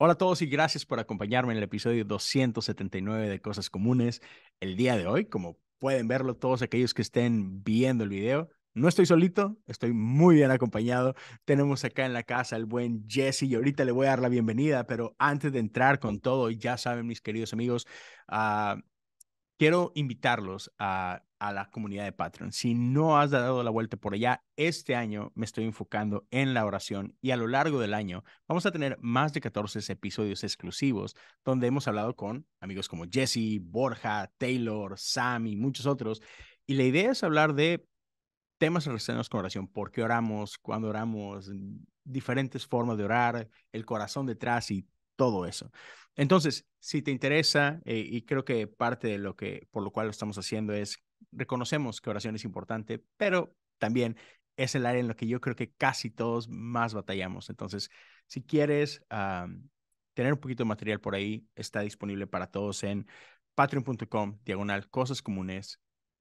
Hola a todos y gracias por acompañarme en el episodio 279 de Cosas Comunes. El día de hoy, como pueden verlo todos aquellos que estén viendo el video, no estoy solito, estoy muy bien acompañado. Tenemos acá en la casa el buen Jesse y ahorita le voy a dar la bienvenida, pero antes de entrar con todo, ya saben mis queridos amigos, ah, quiero invitarlos a a la comunidad de Patreon. Si no has dado la vuelta por allá, este año me estoy enfocando en la oración y a lo largo del año vamos a tener más de 14 episodios exclusivos donde hemos hablado con amigos como Jesse, Borja, Taylor, Sam y muchos otros. Y la idea es hablar de temas relacionados con oración, por qué oramos, cuándo oramos, diferentes formas de orar, el corazón detrás y todo eso. Entonces, si te interesa, eh, y creo que parte de lo que, por lo cual lo estamos haciendo es reconocemos que oración es importante, pero también es el área en la que yo creo que casi todos más batallamos. Entonces, si quieres tener un poquito de material por ahí, está disponible para todos en patreon.com, diagonal, cosas comunes,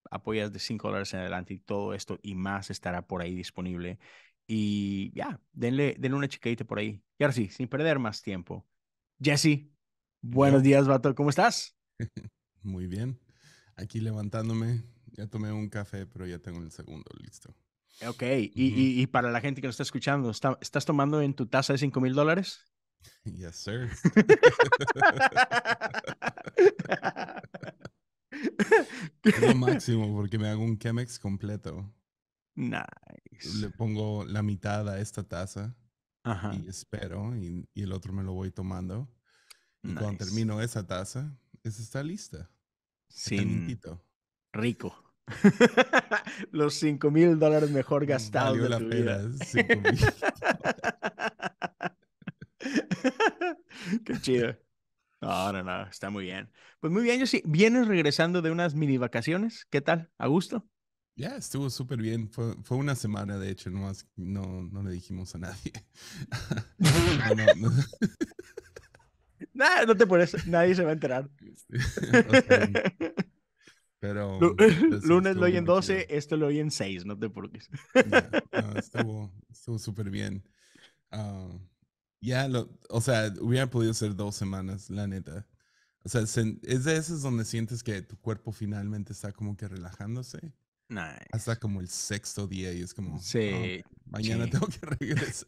apoyas de 5 dólares en adelante y todo esto y más estará por ahí disponible. Y ya, denle, denle una chiquita por ahí. Y ahora sí, sin perder más tiempo. Jesse, buenos días, vato. ¿Cómo estás? Muy bien. Aquí levantándome, ya tomé un café, pero ya tengo el segundo listo. Ok, y, y, para la gente que nos está escuchando, ¿estás tomando en tu taza de 5 mil dólares? Yes, sir. lo máximo porque me hago un Chemex completo. Nice. Le pongo la mitad a esta taza y espero y, el otro me lo voy tomando. Y cuando termino esa taza, esa está lista. Sin... Rico. Los 5 mil dólares mejor mm, gastados de la tu vida. Qué chido. No, no, no, está muy bien. Pues muy bien, yo sí. ¿Vienes regresando de unas mini vacaciones? ¿Qué tal? ¿A gusto? Ya, estuvo súper bien. Fue, una semana, de hecho, nomás no, no le dijimos a nadie. Nah, no te pones, nadie se va a enterar. Este, pero. Lunes lo en 12, esto lo en 6, no te porques. estuvo, súper bien. Ah, ya, o sea, hubiera podido ser dos semanas, la neta. O sea, es de esas donde sientes que tu cuerpo finalmente está como que relajándose. Hasta como el sexto día y es como. Sí. mañana tengo que regresar.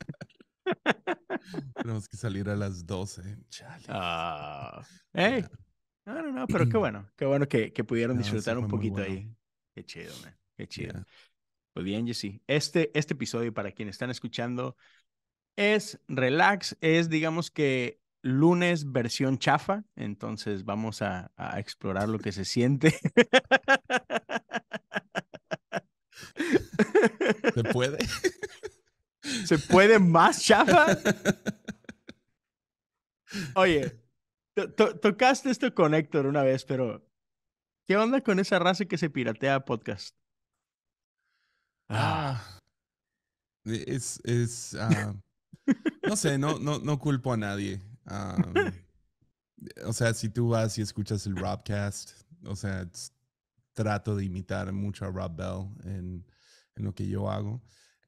Tenemos que salir a las 12. Chale. Ah, no, no, no, pero qué bueno. Qué bueno que, que pudieron disfrutar un poquito ahí. Qué chido, man. Qué chido. Pues bien, Jesse. Este, este episodio, para quienes están escuchando, es relax, es digamos que lunes versión chafa, entonces vamos a, a explorar lo que se siente. ¿Se puede? ¿Se puede más chafa? Oye, tocaste esto con Héctor una vez, pero ¿qué onda con esa raza que se piratea podcast? Ah. Es, es, ah, no sé, no, no, no culpo a nadie. Ah, o sea, si tú vas y escuchas el Robcast, o sea, trato de imitar mucho a Rob Bell en, en lo que yo hago.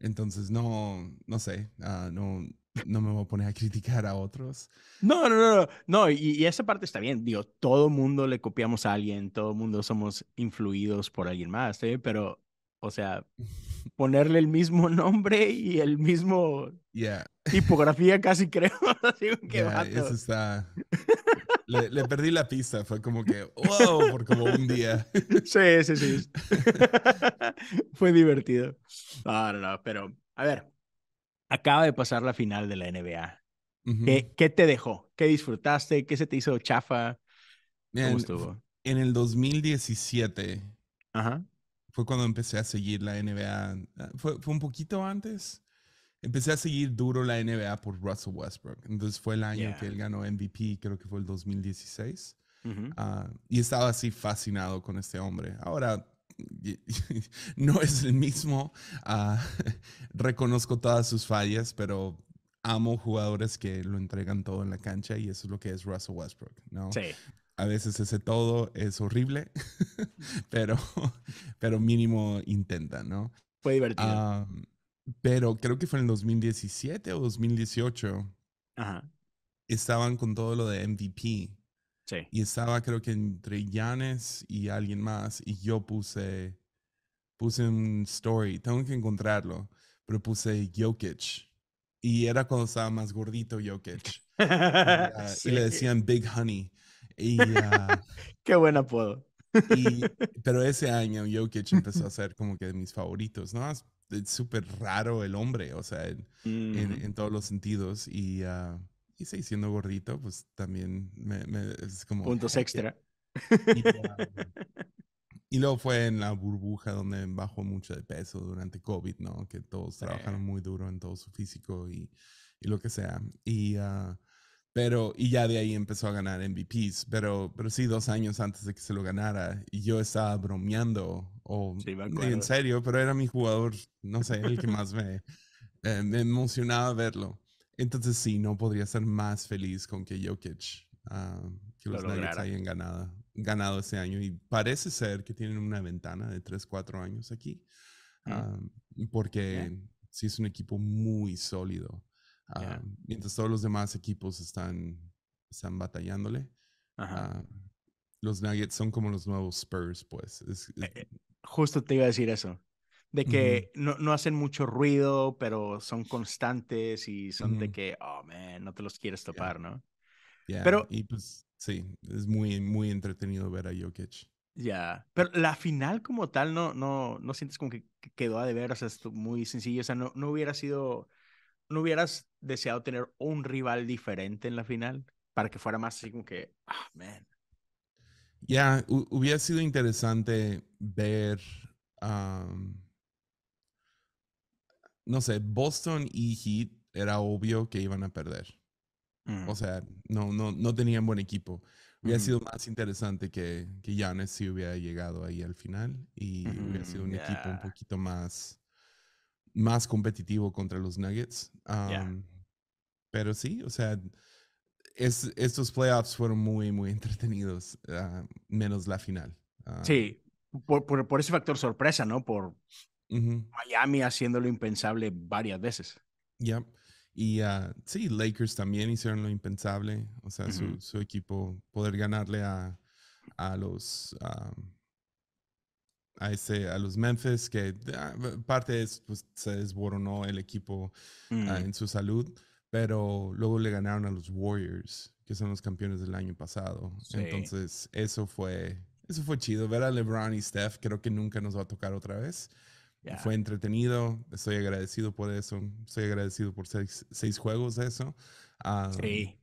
Entonces, no, no sé, ah, no, no me voy a poner a criticar a otros. No, no, no, no, y, esa parte está bien, digo, todo mundo le copiamos a alguien, todo mundo somos influidos por alguien más, ¿eh? pero, o sea, ponerle el mismo nombre y el mismo tipografía casi creo, Así que yeah, eso está... Le, perdí la pista, fue como que, wow, por como un día. Sí, sí, sí. fue divertido. No, no, pero a ver, acaba de pasar la final de la NBA. ¿Qué, te dejó? ¿Qué disfrutaste? ¿Qué se te hizo chafa? ¿Cómo estuvo? En el 2017 Ajá. fue cuando empecé a seguir la NBA. Fue, fue un poquito antes empecé a seguir duro la NBA por Russell Westbrook. Entonces fue el año que él ganó MVP, creo que fue el 2016. Ah, y estaba así fascinado con este hombre. Ahora no es el mismo, ah, reconozco todas sus fallas, pero amo jugadores que lo entregan todo en la cancha y eso es lo que es Russell Westbrook, ¿no? Sí. A veces ese todo es horrible, pero, pero mínimo intenta, ¿no? Fue divertido. Ah, pero creo que fue en el 2017 o 2018. Ajá. Estaban con todo lo de MVP. Sí. Y estaba creo que entre Yanes y alguien más. Y yo puse, puse un story. Tengo que encontrarlo. Pero puse Jokic. Y era cuando estaba más gordito Jokic. y, ah, le decían Big Honey. Y, ah, Qué buen apodo. Y, pero ese año que empezó a ser como que de mis favoritos, ¿no? Es súper raro el hombre, o sea, en, mm. todos los sentidos. Y, ah, y sí, siendo gordito, pues también me, es como... Puntos extra. Y, luego fue en la burbuja donde bajó mucho de peso durante COVID, ¿no? Que todos trabajaron muy duro en todo su físico y, y lo que sea. Y, ah, pero, y ya de ahí empezó a ganar MVPs, pero, pero sí, dos años antes de que se lo ganara, y yo estaba bromeando, o en serio, pero era mi jugador, no sé, el que más me, eh, me emocionaba verlo. Entonces sí, no podría ser más feliz con que Jokic, ah, que los Nuggets hayan ganado, ganado ese año, y parece ser que tienen una ventana de 3, 4 años aquí, mm. ah, porque sí es un equipo muy sólido. Ah, mientras todos los demás equipos están, están batallándole. Ah, los Nuggets son como los nuevos Spurs, pues. Eh, eh, justo te iba a decir eso. De que no, no, hacen mucho ruido, pero son constantes y son de que, oh, man, no te los quieres topar, ¿no? Pero, y pues, sí, es muy, muy entretenido ver a Jokic. Ya, pero la final como tal no, no, no sientes como que quedó a deber, o sea, es muy sencillo, o sea, no, no hubiera sido ¿no hubieras deseado tener un rival diferente en la final para que fuera más así como que, ah, man? Ya, hubiera sido interesante ver, no sé, Boston y Heat era obvio que iban a perder. O mm. sea, no, no, no tenían buen equipo. Hubiera sido más interesante que, que Giannis si hubiera llegado ahí al final y hubiera sido un equipo un poquito más más competitivo contra los Nuggets. Pero sí, o sea, es, estos playoffs fueron muy, muy entretenidos, ah, menos la final. Ah. sí, por, ese factor sorpresa, ¿no? Por Miami haciendo lo impensable varias veces. Ya. Y ah, sí, Lakers también hicieron lo impensable, o sea, su, equipo poder ganarle a, los a, ese, a los Memphis, que ah, parte es, pues, se desboronó el equipo ah, mm. en su salud, pero luego le ganaron a los Warriors, que son los campeones del año pasado. Entonces, eso fue, eso fue chido. Ver a LeBron y Steph creo que nunca nos va a tocar otra vez. Fue entretenido, estoy agradecido por eso, estoy agradecido por seis, seis juegos de eso. sí,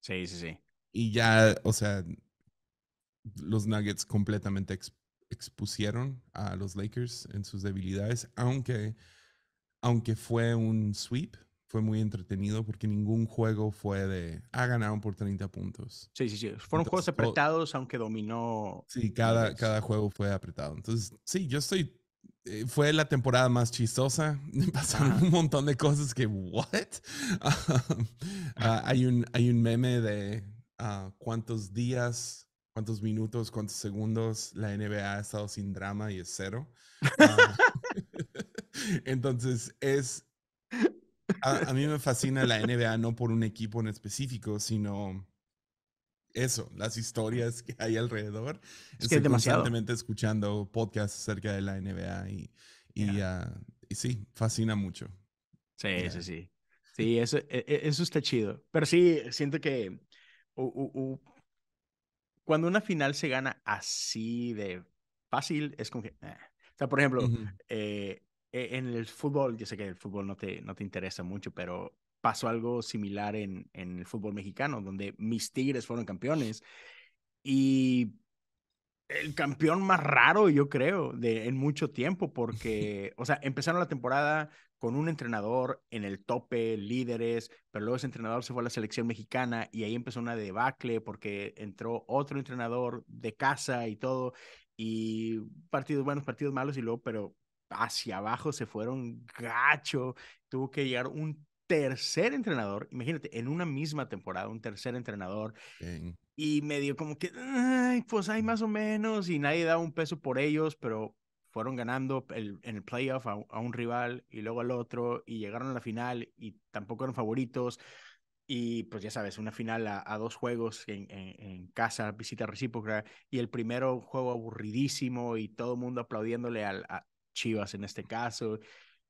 sí, sí, Y ya, o sea, los Nuggets completamente exp expusieron a los Lakers en sus debilidades, aunque, aunque fue un sweep, fue muy entretenido porque ningún juego fue de, ah, ganaron por 30 puntos. Sí, sí, sí. Fueron juegos apretados, aunque dominó. Sí, cada, cada juego fue apretado. Entonces, sí, yo estoy eh, fue la temporada más chistosa. Pasaron un montón de cosas que, ¿what? Ah, hay, un, hay un meme de ah, cuántos días cuántos minutos, cuántos segundos la NBA ha estado sin drama y es cero. Ah, entonces, es... A, mí me fascina la NBA no por un equipo en específico, sino eso, las historias que hay alrededor. Es que Estoy constantemente escuchando podcasts acerca de la NBA y, y, ah, y sí, fascina mucho. Sí, sí, sí. Sí, eso, e, e, eso está chido. Pero sí, siento que u, cuando una final se gana así de fácil, es como que... Ah". O sea, por ejemplo, eh, e, en el fútbol, yo sé que el fútbol no te, no te interesa mucho, pero pasó algo similar en, en el fútbol mexicano, donde mis Tigres fueron campeones y el campeón más raro, yo creo, de, en mucho tiempo, porque, o sea, empezaron la temporada con un entrenador en el tope, líderes, pero luego ese entrenador se fue a la selección mexicana y ahí empezó una debacle porque entró otro entrenador de casa y todo, y partidos buenos, partidos malos, y luego, pero hacia abajo se fueron gacho, tuvo que llegar un tercer entrenador, imagínate, en una misma temporada, un tercer entrenador, y medio como que, pues hay mm. más o menos, y nadie da un peso por ellos, pero fueron ganando el, en el playoff a, un rival y luego al otro y llegaron a la final y tampoco eran favoritos. Y pues ya sabes, una final a, dos juegos en, en, casa, visita recíproca, y el primero juego aburridísimo y todo el mundo aplaudiéndole al, a Chivas en este caso.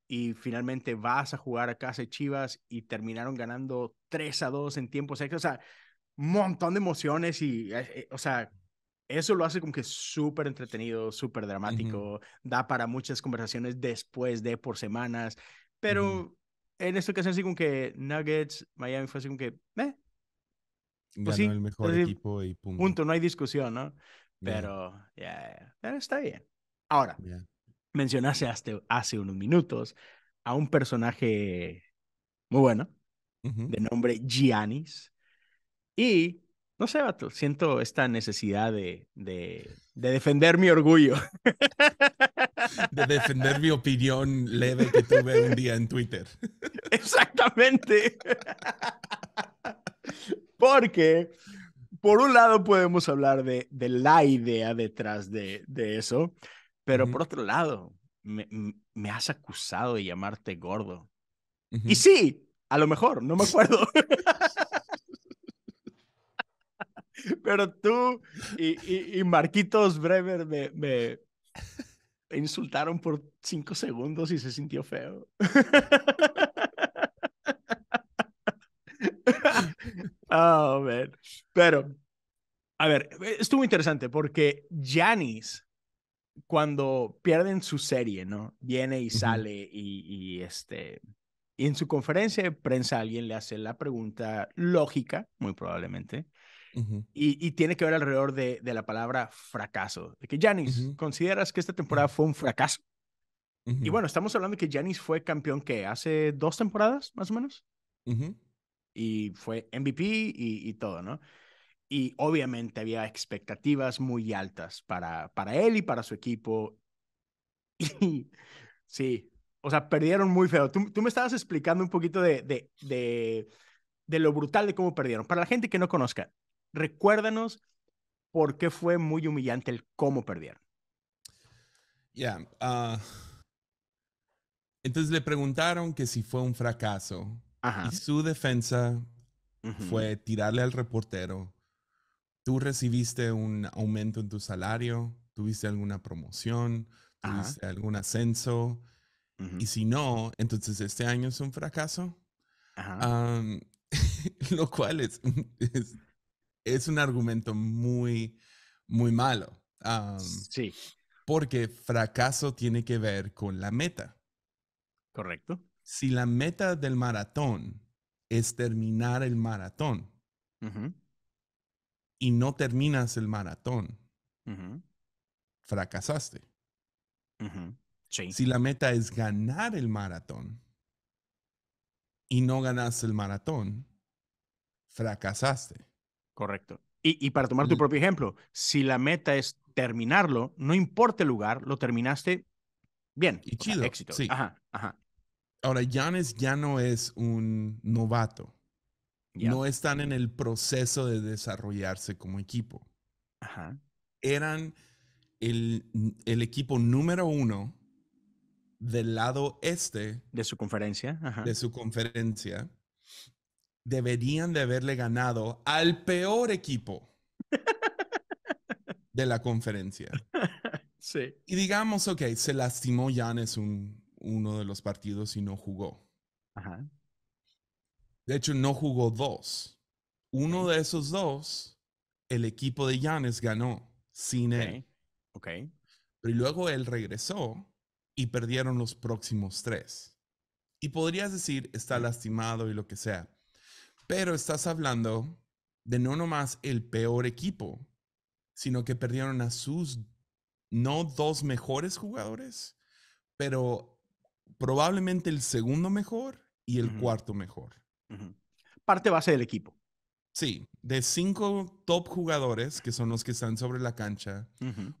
Y finalmente vas a jugar a casa de Chivas y terminaron ganando 3 a 2 en tiempos extra. O sea, un montón de emociones y, eh, eh, o sea, eso lo hace como que súper entretenido, súper dramático, da para muchas conversaciones después de por semanas, pero en esta ocasión así como que Nuggets, Miami fue así como que, eh. Pues Ganó el mejor equipo y punto. punto. no hay discusión, ¿no? Pero, ya, yeah. está bien. Ahora, mencionaste hace, unos minutos a un personaje muy bueno, de nombre Giannis, y no sé, Bato, siento esta necesidad de, defender mi orgullo. De defender mi opinión leve que tuve un día en Twitter. Exactamente. Porque, por un lado, podemos hablar de, la idea detrás de, eso, pero por otro lado, me, has acusado de llamarte gordo. Y sí, a lo mejor, no me acuerdo. pero tú y, Marquitos Bremer me, insultaron por cinco segundos y se sintió feo. oh, man. Pero, a ver, estuvo interesante porque Janis, cuando pierden su serie, ¿no? Viene y sale y, y este... Y en su conferencia de prensa alguien le hace la pregunta lógica, muy probablemente, y, tiene que ver alrededor de, de la palabra fracaso. De que Janis, ¿consideras que esta temporada fue un fracaso? Y bueno, estamos hablando de que Janis fue campeón que hace dos temporadas, más o menos. Y fue MVP y, todo, ¿no? Y obviamente había expectativas muy altas para, para él y para su equipo. Y sí, o sea, perdieron muy feo. Tú, me estabas explicando un poquito de, de de lo brutal de cómo perdieron. Para la gente que no conozca, recuérdanos por qué fue muy humillante el cómo perdieron. Ya. Ah, entonces le preguntaron que si fue un fracaso. Y su defensa fue tirarle al reportero. Tú recibiste un aumento en tu salario, tuviste alguna promoción, tuviste algún ascenso. Y si no, entonces este año es un fracaso. lo cual es es un argumento muy, muy malo. sí. Porque fracaso tiene que ver con la meta. Correcto. Si la meta del maratón es terminar el maratón y no terminas el maratón, fracasaste. sí. Si la meta es ganar el maratón y no ganas el maratón, fracasaste. Correcto. Y, para tomar tu propio ejemplo, si la meta es terminarlo, no importa el lugar, lo terminaste bien. Y chido. éxito. Ahora, Giannis ya no es un novato. No están en mm. el proceso de desarrollarse como equipo. Ajá. Eran el, mm, el, equipo número uno del lado este. De su conferencia. De su conferencia deberían de haberle ganado al peor equipo de la conferencia. Sí. Y digamos, ok, se lastimó Yanes un, uno de los partidos y no jugó. Ajá. De hecho, no jugó dos. Uno de esos dos, el equipo de Yanes ganó sin él. Ok. Pero luego él regresó y perdieron los próximos tres. Y podrías decir, está lastimado y lo que sea, pero estás hablando de no nomás el peor equipo, sino que perdieron a sus no dos mejores jugadores, pero probablemente el segundo mejor y el cuarto mejor. Parte base del equipo. Sí, de cinco top jugadores, que son los que están sobre la cancha,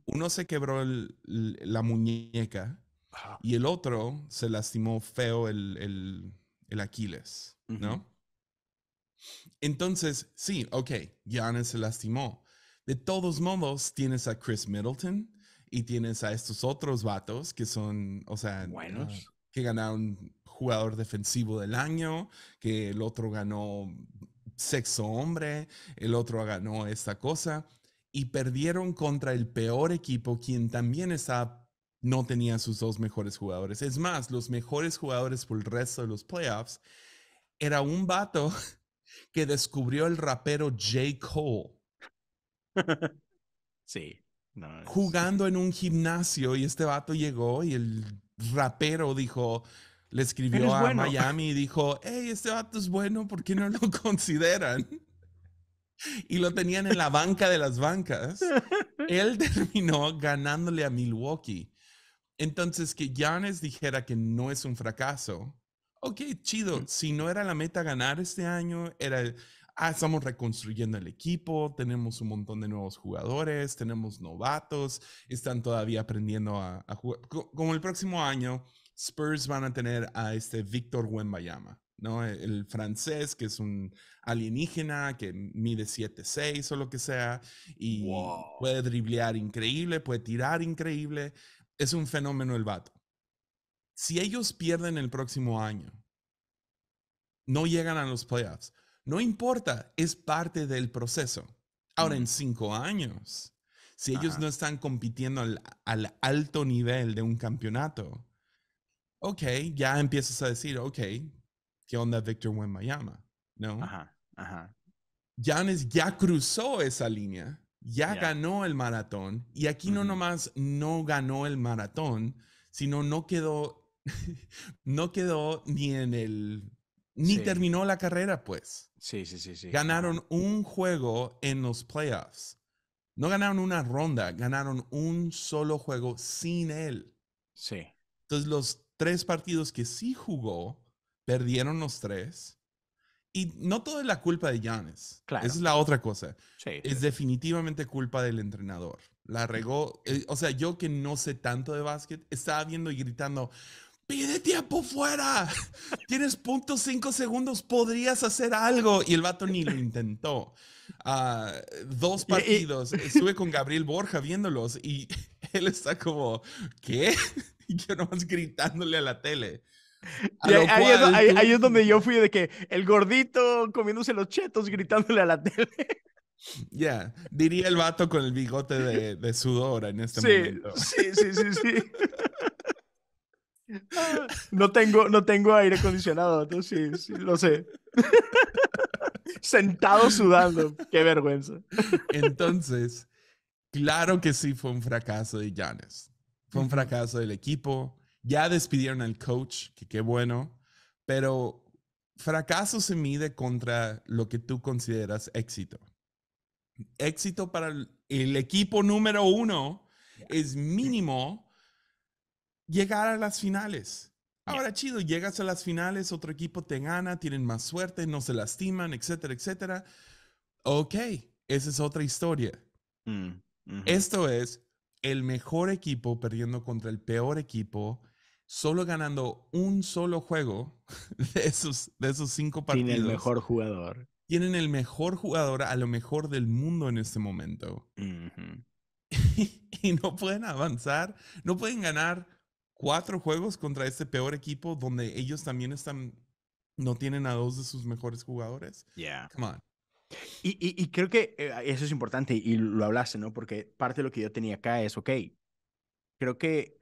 uno se quebró la muñeca y el otro se lastimó feo el Aquiles, ¿no? Entonces, sí, ok, Giannis se lastimó. De todos modos, tienes a Chris Middleton y tienes a estos otros vatos que son, o sea, buenos. Que ganaron jugador defensivo del año, que el otro ganó sexo hombre, el otro ganó esta cosa, y perdieron contra el peor equipo, quien también está, no tenía sus dos mejores jugadores. Es más, los mejores jugadores por el resto de los playoffs era un vato que descubrió el rapero J. Cole. Sí. Jugando en un gimnasio y este vato llegó y el rapero dijo, le escribió a Miami y dijo, hey, este vato es bueno, ¿por qué no lo consideran? Y lo tenían en la banca de las bancas. Él terminó ganándole a Milwaukee. Entonces, que Giannis dijera que no es un fracaso, ok, chido. Si no era la meta ganar este año, era ah, estamos reconstruyendo el equipo, tenemos un montón de nuevos jugadores, tenemos novatos, están todavía aprendiendo a, jugar. Como el próximo año, Spurs van a tener a este Víctor Wembayama, ¿no? E-, el, francés, que es un alienígena, que mide 7'6 o lo que sea, y puede driblear increíble, puede tirar increíble. Es un fenómeno el vato si ellos pierden el próximo año, no llegan a los playoffs, no importa, es parte del proceso. Ahora, en mm. cinco años, si ellos no están compitiendo al, alto nivel de un campeonato, ok, ya empiezas a decir, ok, ¿qué onda Victor Miami? ¿No? Ajá. Ajá. ya cruzó esa línea, ya ganó el maratón y aquí no nomás no ganó el maratón, sino no quedó no quedó ni en el... Ni terminó la carrera, pues. Sí, sí, sí, Ganaron un juego en los playoffs. No ganaron una ronda, ganaron un solo juego sin él. Sí. Entonces los tres partidos que sí jugó, perdieron los tres. Y no todo es la culpa de Giannis. Claro. Esa es la otra cosa. Es definitivamente culpa del entrenador. La regó. Eh, o sea, yo que no sé tanto de básquet, estaba viendo y gritando, pide tiempo fuera. Tienes punto segundos, podrías hacer algo. Y el vato ni lo intentó. Ah, dos partidos. Estuve con Gabriel Borja viéndolos y él está como, ¿qué? Y yo nomás gritándole a la tele. ahí, es, donde yo fui de que el gordito comiéndose los chetos gritándole a la tele. Ya, diría el vato con el bigote de, de sudor en este momento. Sí, sí, sí, sí. No tengo, no tengo aire acondicionado, entonces lo sé. Sentado sudando, qué vergüenza. Entonces, claro que sí fue un fracaso de Janes Fue un fracaso del equipo. Ya despidieron al coach, que qué bueno, pero fracaso se mide contra lo que tú consideras éxito. Éxito para el, el equipo número uno es mínimo llegar a las finales. Ahora, chido, llegas a las finales, otro equipo te gana, tienen más suerte, no se lastiman, etcétera, etcétera. Ok, esa es otra historia. Mm, Esto es el mejor equipo perdiendo contra el peor equipo, solo ganando un solo juego de esos, de esos cinco partidos. Tienen el mejor jugador. Tienen el mejor jugador a lo mejor del mundo en este momento. y no pueden avanzar, no pueden ganar cuatro juegos contra este peor equipo donde ellos también están, no tienen a dos de sus mejores jugadores. Yeah. Come on. Y, y, creo que eh, eso es importante y lo hablaste, ¿no? Porque parte de lo que yo tenía acá es, ok, creo que,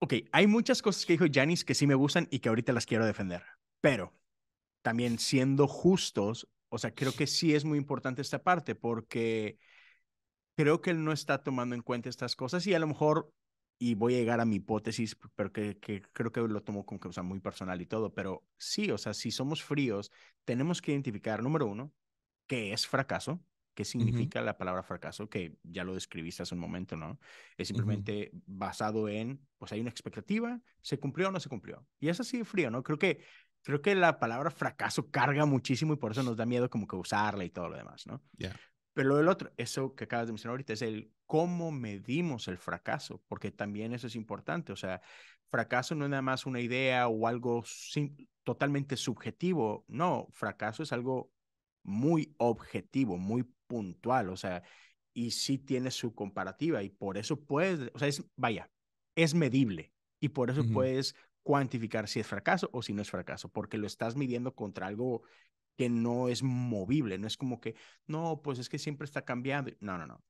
ok, hay muchas cosas que dijo Janis que sí me gustan y que ahorita las quiero defender, pero también siendo justos, o sea, creo que sí es muy importante esta parte porque creo que él no está tomando en cuenta estas cosas y a lo mejor y voy a llegar a mi hipótesis, pero que, que creo que lo tomo como que, o sea, muy personal y todo, pero sí, o sea, si somos fríos, tenemos que identificar, número uno, qué es fracaso, qué significa la palabra fracaso, que ya lo describiste hace un momento, ¿no? Es simplemente basado en, pues hay una expectativa, se cumplió o no se cumplió. Y es así de frío, ¿no? Creo que, creo que la palabra fracaso carga muchísimo y por eso nos da miedo como que usarla y todo lo demás, ¿no? Ya. Pero lo del otro, eso que acabas de mencionar ahorita, es el cómo medimos el fracaso, porque también eso es importante. O sea, fracaso no es nada más una idea o algo totalmente subjetivo. No, fracaso es algo muy objetivo, muy puntual. O sea, y sí tiene su comparativa y por eso puedes, o sea, es, vaya, es medible y por eso puedes cuantificar si es fracaso o si no es fracaso, porque lo estás midiendo contra algo que no es movible, no es como que, no, pues es que siempre está cambiando. No, no, no.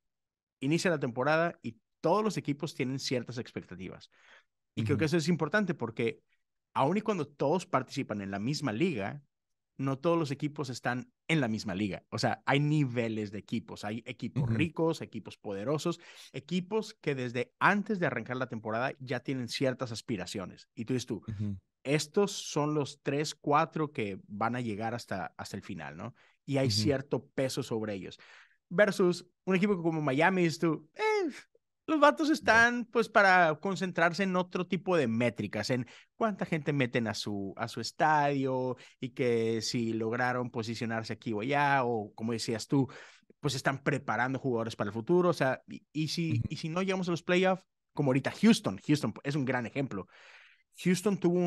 Inicia la temporada y todos los equipos tienen ciertas expectativas. Y creo que eso es importante porque aun y cuando todos participan en la misma liga, no todos los equipos están en la misma liga. O sea, hay niveles de equipos. Hay equipos ricos, equipos poderosos, equipos que desde antes de arrancar la temporada ya tienen ciertas aspiraciones. Y tú dices tú, estos son los tres, cuatro que van a llegar hasta, hasta el final, ¿no? Y hay cierto peso sobre ellos. Versus un equipo como Miami, es eh, los vatos están pues para concentrarse en otro tipo de métricas, en cuánta gente meten a su, a su estadio y que si lograron posicionarse aquí o allá, o como decías tú, pues están preparando jugadores para el futuro. O sea, y, si, y si no llegamos a los playoffs, como ahorita Houston, Houston es un gran ejemplo. Houston tuvo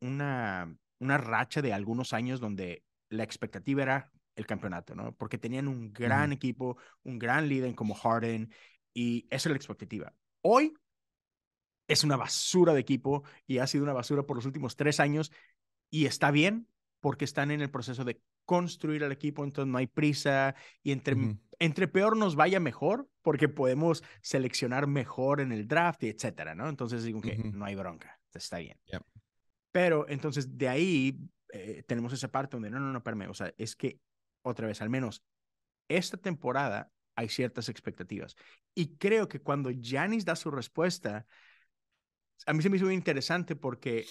una, racha de algunos años donde la expectativa era el campeonato, ¿no? Porque tenían un gran equipo, un gran líder como Harden, y esa es la expectativa. Hoy es una basura de equipo y ha sido una basura por los últimos tres años y está bien porque están en el proceso de construir el equipo, entonces no hay prisa y entre entre peor nos vaya mejor, porque podemos seleccionar mejor en el draft y etcétera, ¿no? Entonces digo que no hay bronca, está bien. Pero entonces de ahí eh, tenemos esa parte donde no, no, no, espérame, o sea, es que otra vez, al menos esta temporada hay ciertas expectativas. Y creo que cuando Janis da su respuesta, a mí se me hizo muy interesante porque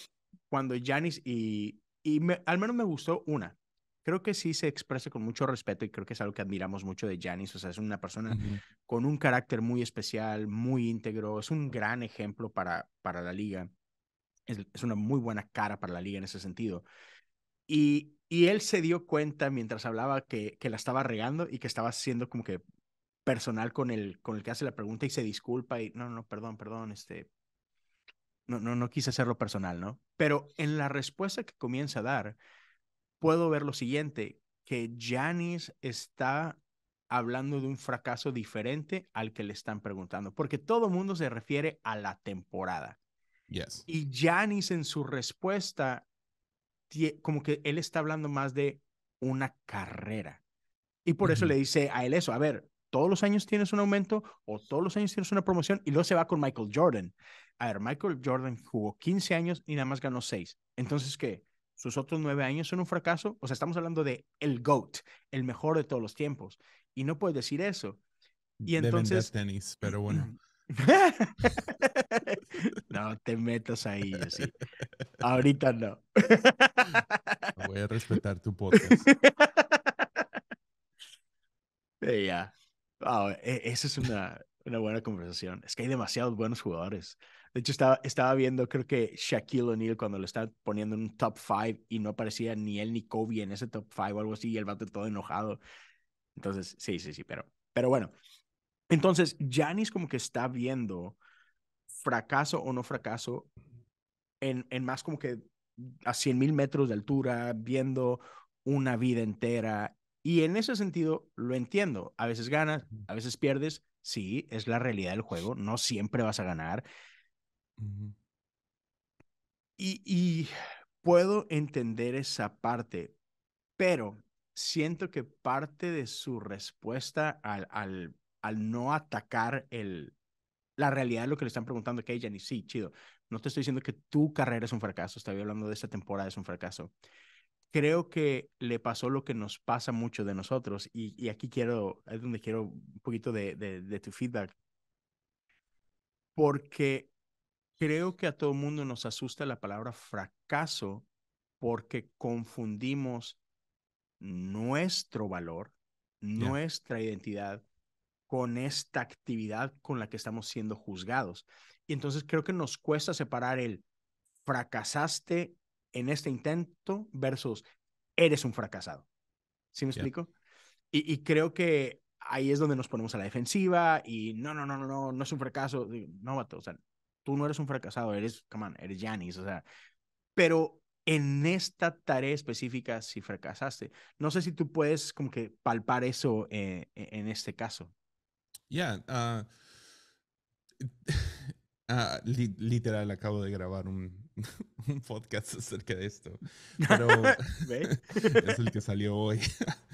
cuando Janis y, al menos me gustó una, creo que sí se expresa con mucho respeto y creo que es algo que admiramos mucho de Janis. O sea, es una persona con un carácter muy especial, muy íntegro, es un gran ejemplo para, para la liga. Es, una muy buena cara para la liga en ese sentido. Y, y él se dio cuenta mientras hablaba que, que la estaba regando y que estaba siendo como que personal con el, con el que hace la pregunta y se disculpa y no, no, perdón, perdón, este, no, no, no quise hacerlo personal, ¿no? Pero en la respuesta que comienza a dar, puedo ver lo siguiente, que Janis está hablando de un fracaso diferente al que le están preguntando, porque todo el mundo se refiere a la temporada. Y Janis en su respuesta, como que él está hablando más de una carrera. Y por eso le dice a él eso, a ver, todos los años tienes un aumento o todos los años tienes una promoción y luego se va con Michael Jordan. A ver, Michael Jordan jugó 15 años y nada más ganó 6. Entonces, ¿qué? sus otros nueve años son un fracaso. O sea, estamos hablando de el GOAT, el mejor de todos los tiempos. Y no puedes decir eso. Y entonces... tenis, pero bueno. no te metas ahí, Ahorita no. Voy a respetar tu podcast. Ya. E, esa es una, una buena conversación. Es que hay demasiados buenos jugadores. De hecho, estaba, viendo, creo que Shaquille O'Neal cuando lo está poniendo en un top 5 y no aparecía ni él ni Kobe en ese top 5 o algo así, y el vato todo enojado. Entonces, sí, sí, sí, pero, pero bueno. Entonces, Janis como que está viendo fracaso o no fracaso en, en más como que a 100 mil metros de altura, viendo una vida entera. Y en ese sentido lo entiendo. A veces ganas, a veces pierdes. Sí, es la realidad del juego. No siempre vas a ganar y, puedo entender esa parte, pero siento que parte de su respuesta al, al, al no atacar el, la realidad de lo que le están preguntando, que ella ni sí, chido, no te estoy diciendo que tu carrera es un fracaso, estaba hablando de esta temporada es un fracaso. Creo que le pasó lo que nos pasa mucho de nosotros y, aquí quiero, es donde quiero un poquito de, de, de tu feedback, porque creo que a todo mundo nos asusta la palabra fracaso porque confundimos nuestro valor, nuestra identidad con esta actividad con la que estamos siendo juzgados. Y entonces creo que nos cuesta separar el fracasaste en este intento versus eres un fracasado. ¿Sí me explico? Y, creo que ahí es donde nos ponemos a la defensiva y no, no, no, no, no, no es un fracaso. No, vato, o sea, tú no eres un fracasado, eres, come on, eres Janis, o sea, pero en esta tarea específica si fracasaste. No sé si tú puedes como que palpar eso eh, e-, en este caso. Ya, yeah, ah, literal acabo de grabar un, podcast acerca de esto, pero es el que salió hoy.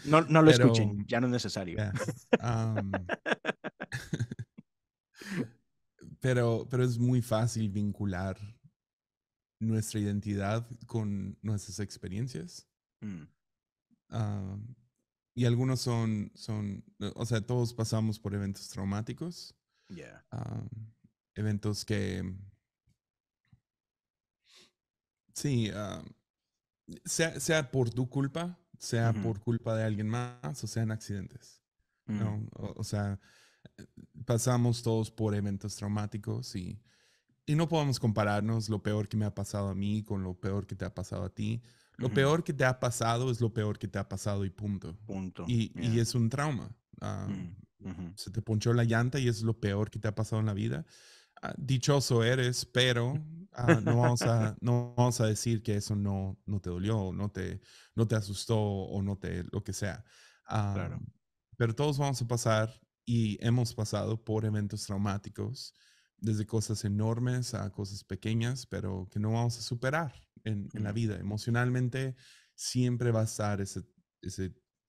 no, lo escuchen, ya no es necesario pero, es muy fácil vincular nuestra identidad con nuestras experiencias. Mm. Ah, y algunos son, son, o sea, todos pasamos por eventos traumáticos. Ah, eventos que... Sí, ah, sea, por tu culpa, sea por culpa de alguien más, o sean accidentes. Mm. ¿no? o sea, pasamos todos por eventos traumáticos y, y no podemos compararnos lo peor que me ha pasado a mí con lo peor que te ha pasado a ti. Lo peor que te ha pasado es lo peor que te ha pasado y punto. Punto. Y, y es un trauma. Ah, mm, se te ponchó la llanta y es lo peor que te ha pasado en la vida. Ah, dichoso eres, pero ah, no, vamos a, no vamos a decir que eso no, no te dolió, no te, no te asustó o no te lo que sea. claro. Pero todos vamos a pasar y hemos pasado por eventos traumáticos, desde cosas enormes a cosas pequeñas, pero que no vamos a superar en, la vida. Emocionalmente siempre va a estar ese,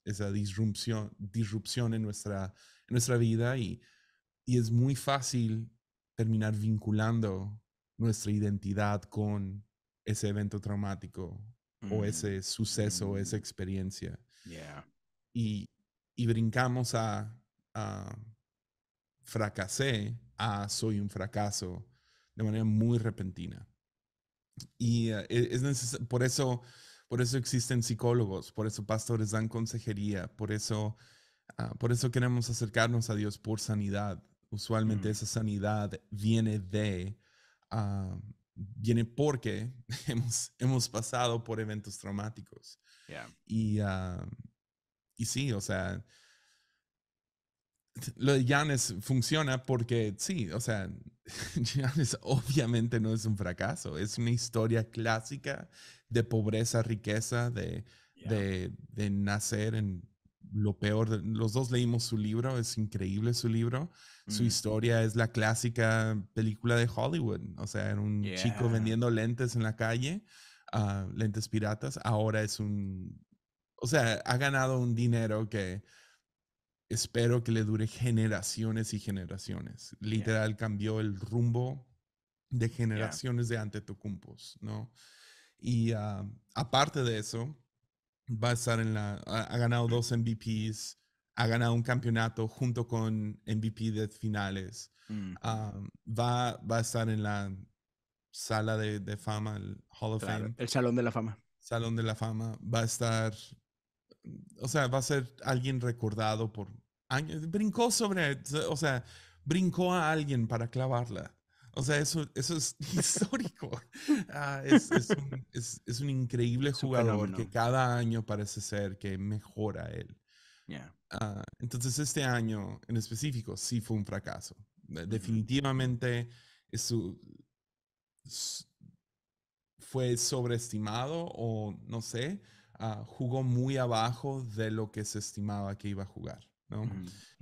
esa disrupción, disrupción en, nuestra, en nuestra vida y, y es muy fácil terminar vinculando nuestra identidad con ese evento traumático o mm, ese suceso, o esa mm. experiencia. Y, y brincamos a Ah, fracasé a ah, soy un fracaso de manera muy repentina. Y eh, e, es por eso por eso existen psicólogos, por eso pastores dan consejería, por eso ah, por eso queremos acercarnos a Dios por sanidad. Usualmente mm. esa sanidad viene de viene porque hemos hemos pasado por eventos traumáticos. Y y sí, o sea, lo de Giannis funciona porque sí, o sea, Giannis obviamente no es un fracaso, es una historia clásica de pobreza, riqueza, de, de, nacer en lo peor. Los dos leímos su libro, es increíble su libro. Su mm. historia es la clásica película de Hollywood, o sea, era un chico vendiendo lentes en la calle, ah, lentes piratas, ahora es un, o sea, ha ganado un dinero que espero que le dure generaciones y generaciones. Literal cambió el rumbo de generaciones de Antetokounmpo, ¿no? Y ah, aparte de eso, va a estar en la ha, ganado dos MVPs, ha ganado un campeonato junto con MVP de finales. Ah, va, va a estar en la sala de, de fama, el Hall of Fame. El Salón de la Fama. Salón de la Fama. Va a estar o sea, va a ser alguien recordado por brincó sobre, o sea, brincó a alguien para clavarla. O sea, eso, eso es histórico. Ah, es, es, un, increíble jugador que cada año parece ser que mejora él. Ah, entonces, este año en específico sí fue un fracaso. Definitivamente es fue sobreestimado o no sé, ah, jugó muy abajo de lo que se estimaba que iba a jugar. ¿no?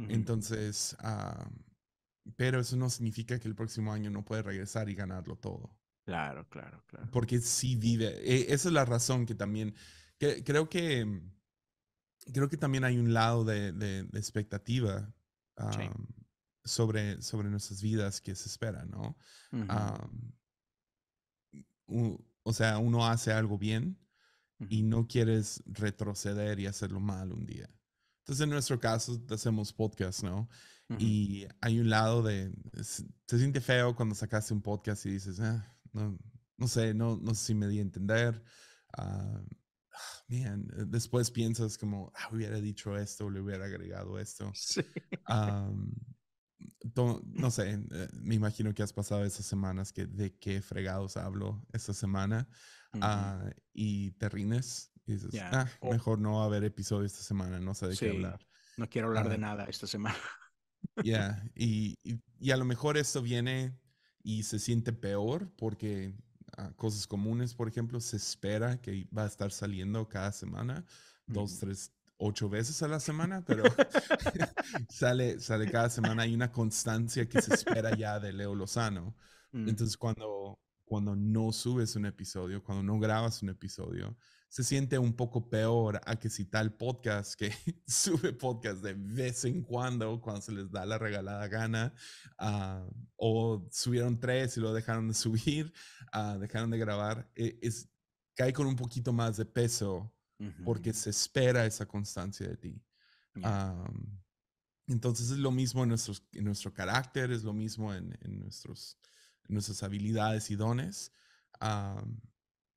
Entonces, ah, pero eso no significa que el próximo año no puede regresar y ganarlo todo. Claro, claro, claro. Porque sí vive. Eh, esa es la razón que también, que, creo que, mm, creo que también hay un lado de, expectativa. Sobre, sobre, nuestras vidas que se espera, ¿no? o sea, uno hace algo bien y no quieres retroceder y hacerlo mal un día. Entonces, en nuestro caso, hacemos podcast, ¿no? Y hay un lado de, se siente feo cuando sacaste un podcast y dices, ah, no, no, sé, no, no sé si me di a entender. Uh, después piensas como, hubiera dicho esto, le hubiera agregado esto. no sé, eh, me imagino que has pasado esas semanas que de qué fregados hablo esta semana y te rindes y dices, ah, mejor no va a haber episodio esta semana, no sé de qué hablar. No quiero hablar de nada esta semana. Ya, y, y, a lo mejor esto viene y se siente peor porque ah, cosas comunes, por ejemplo, se espera que va a estar saliendo cada semana, dos, mm. tres, ocho veces a la semana, pero sale, sale cada semana. Hay una constancia que se espera ya de Leo Lozano. Mm. Entonces, cuando, cuando no subes un episodio, cuando no grabas un episodio, se siente un poco peor a que si tal podcast que sube podcast de vez en cuando, cuando se les da la regalada gana, ah, o subieron tres y lo dejaron de subir, ah, dejaron de grabar, eh, es, cae con un poquito más de peso porque se espera esa constancia de ti. entonces es lo mismo en, nuestro carácter, es lo mismo en, nuestros, nuestras habilidades y dones,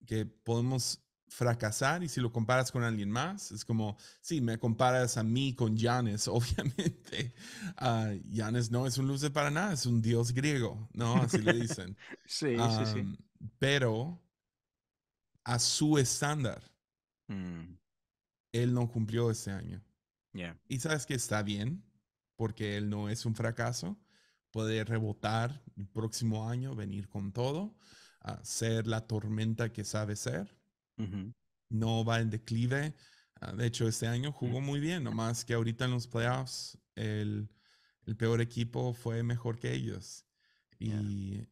que podemos fracasar y si lo comparas con alguien más, es como, sí, me comparas a mí con Janes obviamente. Janes ah, no es un luce para nada, es un dios griego, ¿no? Así le dicen. sí, sí, sí. Pero a su estándar, mm. él no cumplió este año. ya Y sabes que está bien, porque él no es un fracaso, puede rebotar el próximo año, venir con todo, ser la tormenta que sabe ser. No va en declive. Ah, de hecho, este año jugó mm. muy bien, nomás que ahorita en los playoffs el, el peor equipo fue mejor que ellos. Y,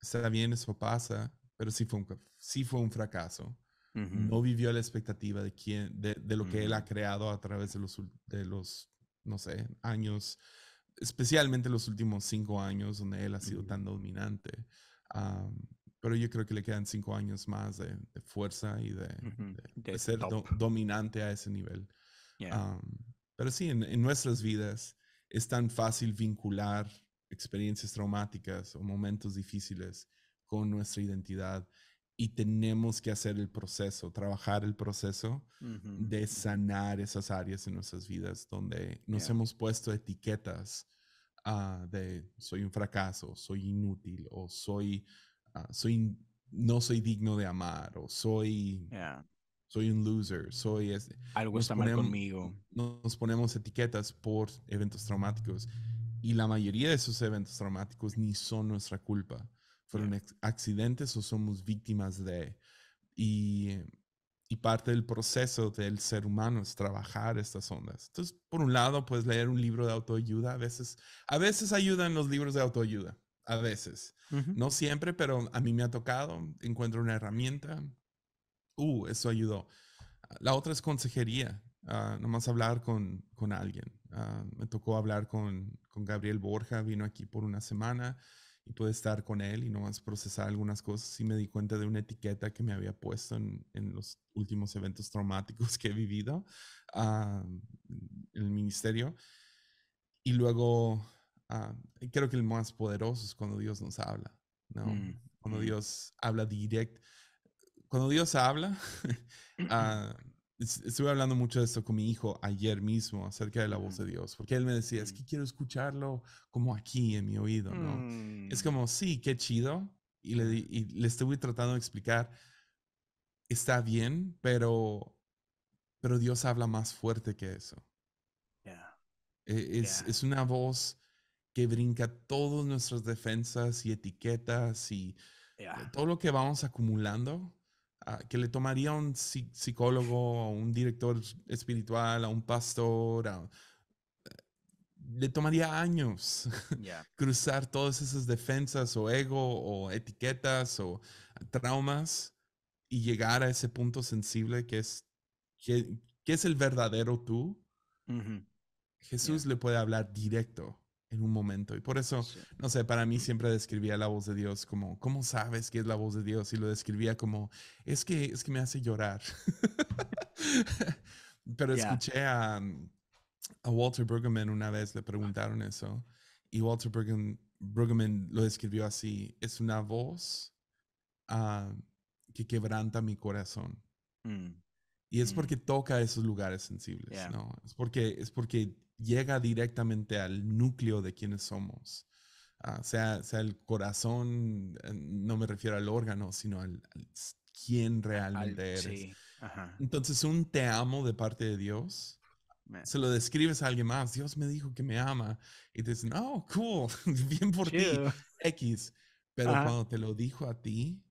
está bien, eso pasa, pero sí fue un, sí fue un fracaso. No vivió la expectativa de, de, lo que él ha mm. creado a través de los, de los, no sé, años, especialmente los últimos cinco años donde él ha sido tan dominante. Pero yo creo que le quedan cinco años más de, fuerza y de, ser dominante a ese nivel. pero sí, en, nuestras vidas es tan fácil vincular experiencias traumáticas o momentos difíciles con nuestra identidad y tenemos que hacer el proceso, trabajar el proceso de sanar esas áreas en nuestras vidas donde nos hemos puesto etiquetas ah, de soy un fracaso, soy inútil o soy Ah, soy, no soy digno de amar o soy, soy un loser, soy... Algo está mal conmigo. Nos ponemos etiquetas por eventos traumáticos y la mayoría de esos eventos traumáticos ni son nuestra culpa. Fueron accidentes o somos víctimas de... Y, y parte del proceso del ser humano es trabajar estas ondas. Entonces, por un lado, puedes leer un libro de autoayuda. A veces, a veces ayudan los libros de autoayuda a veces. No siempre, pero a mí me ha tocado. Encuentro una herramienta. Uh, eso ayudó. La otra es consejería. Ah, nomás hablar con, con alguien. Ah, me tocó hablar con, con, Gabriel Borja, vino aquí por una semana y pude estar con él y nomás procesar algunas cosas y me di cuenta de una etiqueta que me había puesto en, en los últimos eventos traumáticos que he vivido ah, en el ministerio. Y luego Ah, creo que el más poderoso es cuando Dios nos habla, ¿no? Mm, mm. Cuando Dios habla directo. Cuando Dios habla, estuve hablando mucho de esto con mi hijo ayer mismo acerca de la voz mm. de Dios, porque él me decía, es que quiero escucharlo como aquí en mi oído, ¿no? Es como, sí, qué chido. Y le, le estuve tratando de explicar, está bien, pero, pero Dios habla más fuerte que eso. E, es, es una voz que brinca todas nuestras defensas y etiquetas y eh, todo lo que vamos acumulando, ah, que le tomaría a un psicólogo, a un director espiritual, a un pastor, le tomaría años cruzar todas esas defensas o ego o etiquetas o traumas y llegar a ese punto sensible que es, que, es el verdadero tú. Jesús le puede hablar directo en un momento. Y por eso, no sé, para mí siempre describía la voz de Dios como, ¿cómo sabes que es la voz de Dios? Y lo describía como, es que, es que me hace llorar. Pero escuché a, a Walter Brueggemann una vez, le preguntaron eso, y Walter Brueggemann, lo describió así, es una voz ah, que quebranta mi corazón. Mm. Y es porque mm. toca esos lugares sensibles, ¿no? Es porque, es porque llega directamente al núcleo de quienes somos. O ah, sea, sea el corazón, eh, no me refiero al órgano, sino al, quién realmente eres. Entonces, un te amo de parte de Dios. Se lo describes a alguien más, Dios me dijo que me ama, y te dicen, oh, cool, bien por ti, X. Pero cuando te lo dijo a ti,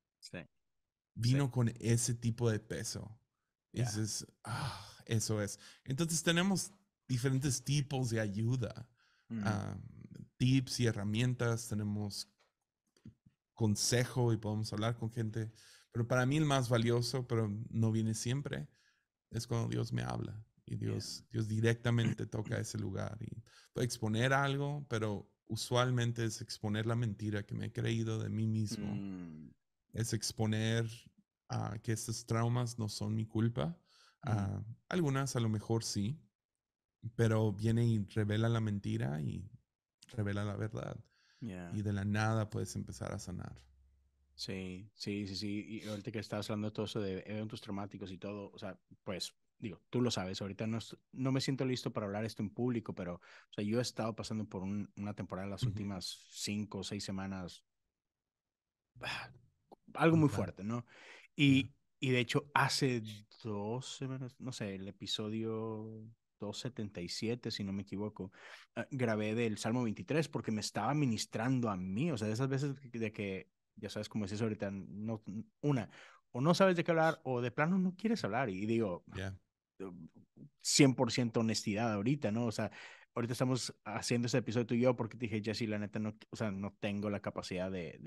vino con ese tipo de peso. Dices, ah, eso es. Entonces tenemos diferentes tipos de ayuda, tips y herramientas, tenemos consejo y podemos hablar con gente. Pero para mí el más valioso, pero no viene siempre, es cuando Dios me habla y Dios, Dios directamente toca ese lugar. Y puedo exponer algo, pero usualmente es exponer la mentira que me he creído de mí mismo. Mm. Es exponer a ah, que estos traumas no son mi culpa. Ah, algunas a lo mejor sí, pero viene y revela la mentira y revela la verdad. Y de la nada puedes empezar a sanar. Sí, sí, sí, sí. Y ahorita que estás hablando de todo eso de eventos traumáticos y todo, o sea, pues digo, tú lo sabes, ahorita no, no me siento listo para hablar esto en público, pero o sea, yo he estado pasando por una temporada en las últimas cinco o seis semanas, ah, algo muy fuerte, ¿no? Y, y de hecho, hace dos semanas, no sé, el episodio siete, si no me equivoco, ah, grabé del Salmo 23 porque me estaba ministrando a mí, o sea, de esas veces de que, ya sabes, como decís ahorita, no, una, o no sabes de qué hablar o de plano no quieres hablar y digo, por 100% honestidad ahorita, ¿no? O sea, ahorita estamos haciendo ese episodio tú y yo porque te dije, Jesse, la neta, no, o sea, no tengo la capacidad de,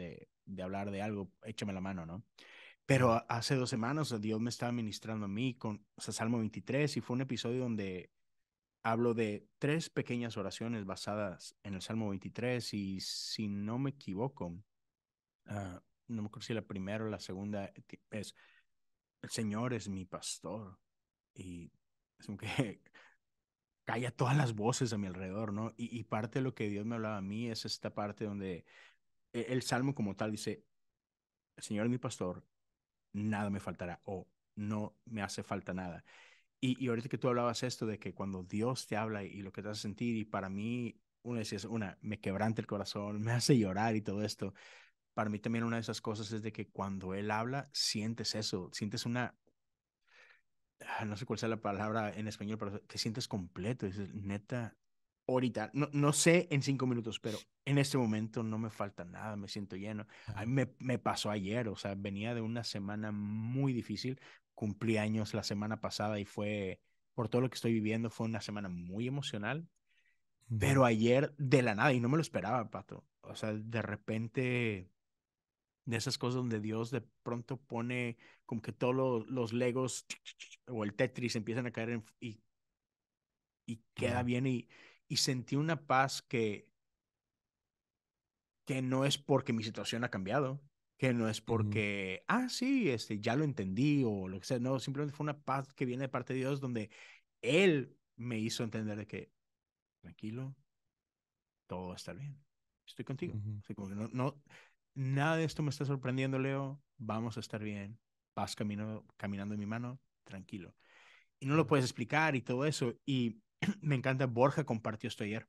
de, hablar de algo, échame la mano, ¿no? Pero hace dos semanas Dios me estaba ministrando a mí con o sea, Salmo 23 y fue un episodio donde hablo de tres pequeñas oraciones basadas en el Salmo 23 y si no me equivoco, ah, no me acuerdo si la primera o la segunda eh, es, el Señor es mi pastor y es un que calla todas las voces a mi alrededor, ¿no? Y, parte de lo que Dios me hablaba a mí es esta parte donde e-, el Salmo como tal dice, el Señor es mi pastor, nada me faltará o no me hace falta nada. Y, y, ahorita que tú hablabas esto de que cuando Dios te habla y, lo que te hace sentir, y para mí, una es una, me quebrante el corazón, me hace llorar y todo esto. Para mí también una de esas cosas es de que cuando Él habla, sientes eso, sientes una, ah, no sé cuál sea la palabra en español, pero te sientes completo, dices, neta, ahorita, no, no sé en cinco minutos, pero en este momento no me falta nada, me siento lleno. A mí me, me pasó ayer, o sea, venía de una semana muy difícil, cumplí años la semana pasada y fue, por todo lo que estoy viviendo, fue una semana muy emocional. Pero ayer, de la nada, y no me lo esperaba, Pato. O sea, de repente, de esas cosas donde Dios de pronto pone como que todos los, Legos o el Tetris empiezan a caer y, queda bien. Y, y sentí una paz que, que no es porque mi situación ha cambiado, que no es porque, ah, sí, este, ya lo entendí o lo que sea, no, simplemente fue una paz que viene de parte de Dios donde Él me hizo entender de que, tranquilo, todo va a estar bien, estoy contigo. no, nada de esto me está sorprendiendo, Leo, vamos a estar bien, paz caminando en mi mano, tranquilo. Y no lo puedes explicar y todo eso. Y me encanta, Borja compartió esto ayer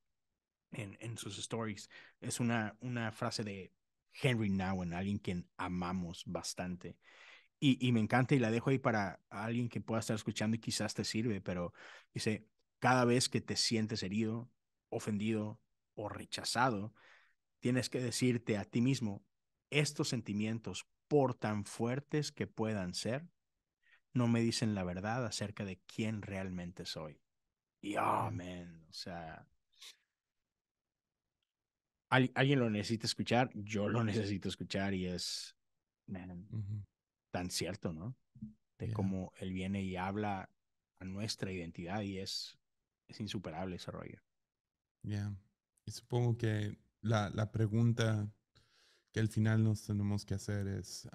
en, en sus stories. Es una, una frase de Henry Nowen, alguien quien amamos bastante. Y, me encanta y la dejo ahí para alguien que pueda estar escuchando y quizás te sirve, pero dice, cada vez que te sientes herido, ofendido o rechazado, tienes que decirte a ti mismo, estos sentimientos, por tan fuertes que puedan ser, no me dicen la verdad acerca de quién realmente soy. Y amén, o sea, alguien lo necesita escuchar, yo lo necesito escuchar y es tan cierto, ¿no? De cómo él viene y habla a nuestra identidad y es, es insuperable ese rollo. Ya, yeah. y supongo que la, pregunta que al final nos tenemos que hacer es,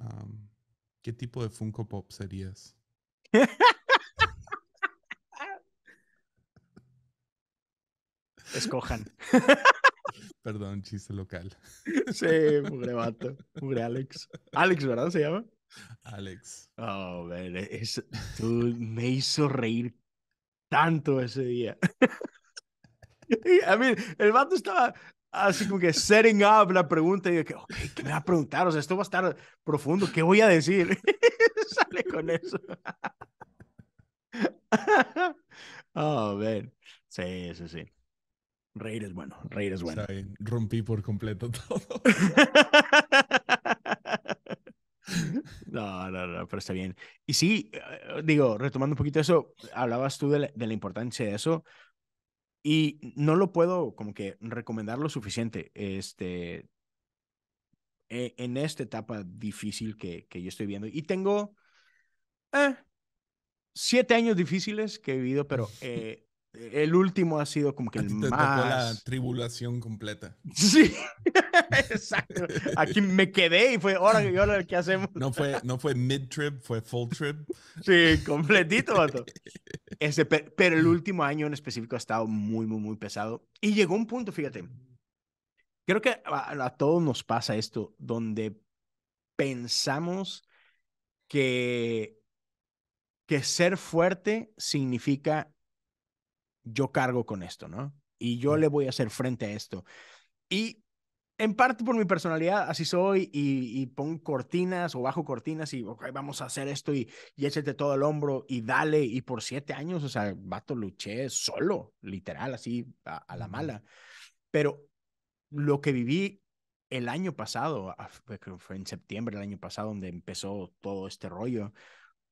¿qué tipo de Funko Pop serías? Escojan. Perdón, chiste local. Sí, pobre vato. Pobre Alex. Alex, ¿verdad? ¿Se llama? Alex. Oh, man, es, tú me hizo reír tanto ese día. A mí, el vato estaba así como que setting up la pregunta y yo que, ¿qué me va a preguntar? O sea, esto va a estar profundo, ¿qué voy a decir? Sale con eso. oh, man. Sí, sí, sí. Reír es bueno, reír es bueno. O sea, rompí por completo todo. No, no, no, pero está bien. Y sí, eh, digo, retomando un poquito eso, hablabas tú de la, importancia de eso y no lo puedo como que recomendar lo suficiente. Este, e, en esta etapa difícil que, que yo estoy viendo y tengo eh, siete años difíciles que he vivido, pero eh, e-, el último ha sido como que el más. la tribulación completa. Sí, exacto. Aquí me quedé y fue, ahora, ¿qué hacemos? No fue, no fue mid-trip, fue full trip. Sí, completito, vato. pero el último año en específico ha estado muy, muy, muy pesado. Y llegó un punto, fíjate. Creo que a, a todos nos pasa esto, donde pensamos que, que ser fuerte significa yo cargo con esto, ¿no? Y yo le voy a hacer frente a esto. Y en parte por mi personalidad, así soy y, pongo cortinas o bajo cortinas y, vamos a hacer esto y, y échate todo el hombro y dale. Y por siete años, o sea, vato luché solo, literal, así a, la mala. Pero lo que viví el año pasado, ah, fue en septiembre del año pasado donde empezó todo este rollo,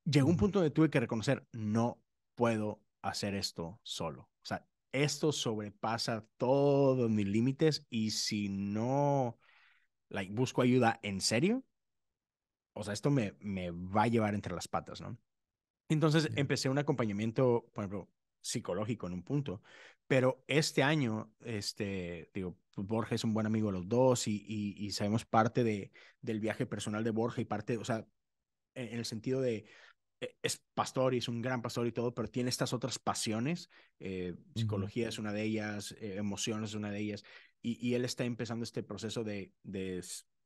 llegó un punto donde tuve que reconocer, no puedo hacer esto solo. O sea, esto sobrepasa todos mis límites y si no like, busco ayuda en serio, o sea, esto me, me va a llevar entre las patas, ¿no? Entonces empecé un acompañamiento, por ejemplo, psicológico en un punto, pero este año, este, digo, pues, Borges es un buen amigo de los dos y, y, sabemos parte de, del viaje personal de Borges y parte, o sea, en el sentido de, e, es pastor y es un gran pastor y todo, pero tiene estas otras pasiones. Eh, psicología es una de ellas, eh, emociones es una de ellas. Y, él está empezando este proceso de, de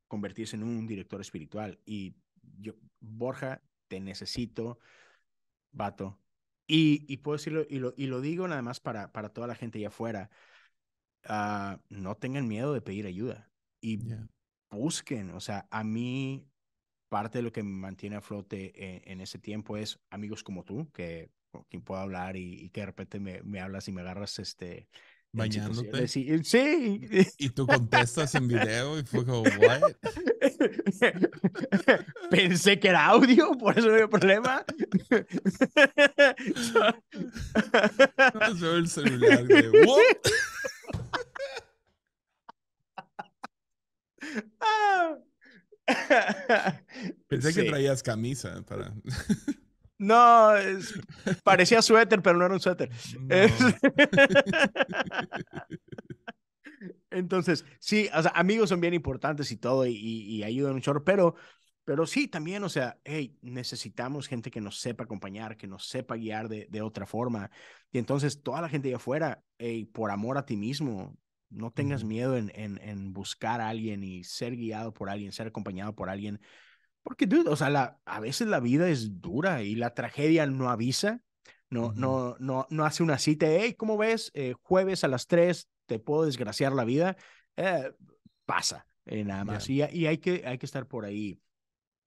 convertirse en un director espiritual. Y yo, Borja, te necesito, vato. Y, y puedo decirlo, y lo, y lo digo nada más para, para toda la gente allá afuera, ah, no tengan miedo de pedir ayuda y busquen, o sea, a mí parte de lo que me mantiene a flote e-, en, ese tiempo es amigos como tú, que con quien puedo hablar y, que de repente me, hablas y me agarras este... Bañándote. Y, sí. Y tú contestas en video y fue como, what? Pensé que era audio, por eso no había problema. no, veo el celular, de, ¿What? Ah. Pensé que traías camisa para. No, es, parecía suéter, pero no era un suéter. Entonces, sí, amigos son bien importantes y todo, y, ayudan un pero, pero sí, también, o sea, hey, necesitamos gente que nos sepa acompañar, que nos sepa guiar de, otra forma. Y entonces, toda la gente de afuera, hey, por amor a ti mismo, no tengas miedo en, en, en, buscar a alguien y ser guiado por alguien, ser acompañado por alguien. Porque, dude, o sea, la, a veces la vida es dura y la tragedia no avisa, no, no, no, no hace una cita, hey, ¿cómo ves? Eh, jueves a las 3 te puedo desgraciar la vida. Eh, pasa, eh, nada más. Y, hay, que, hay que estar por ahí,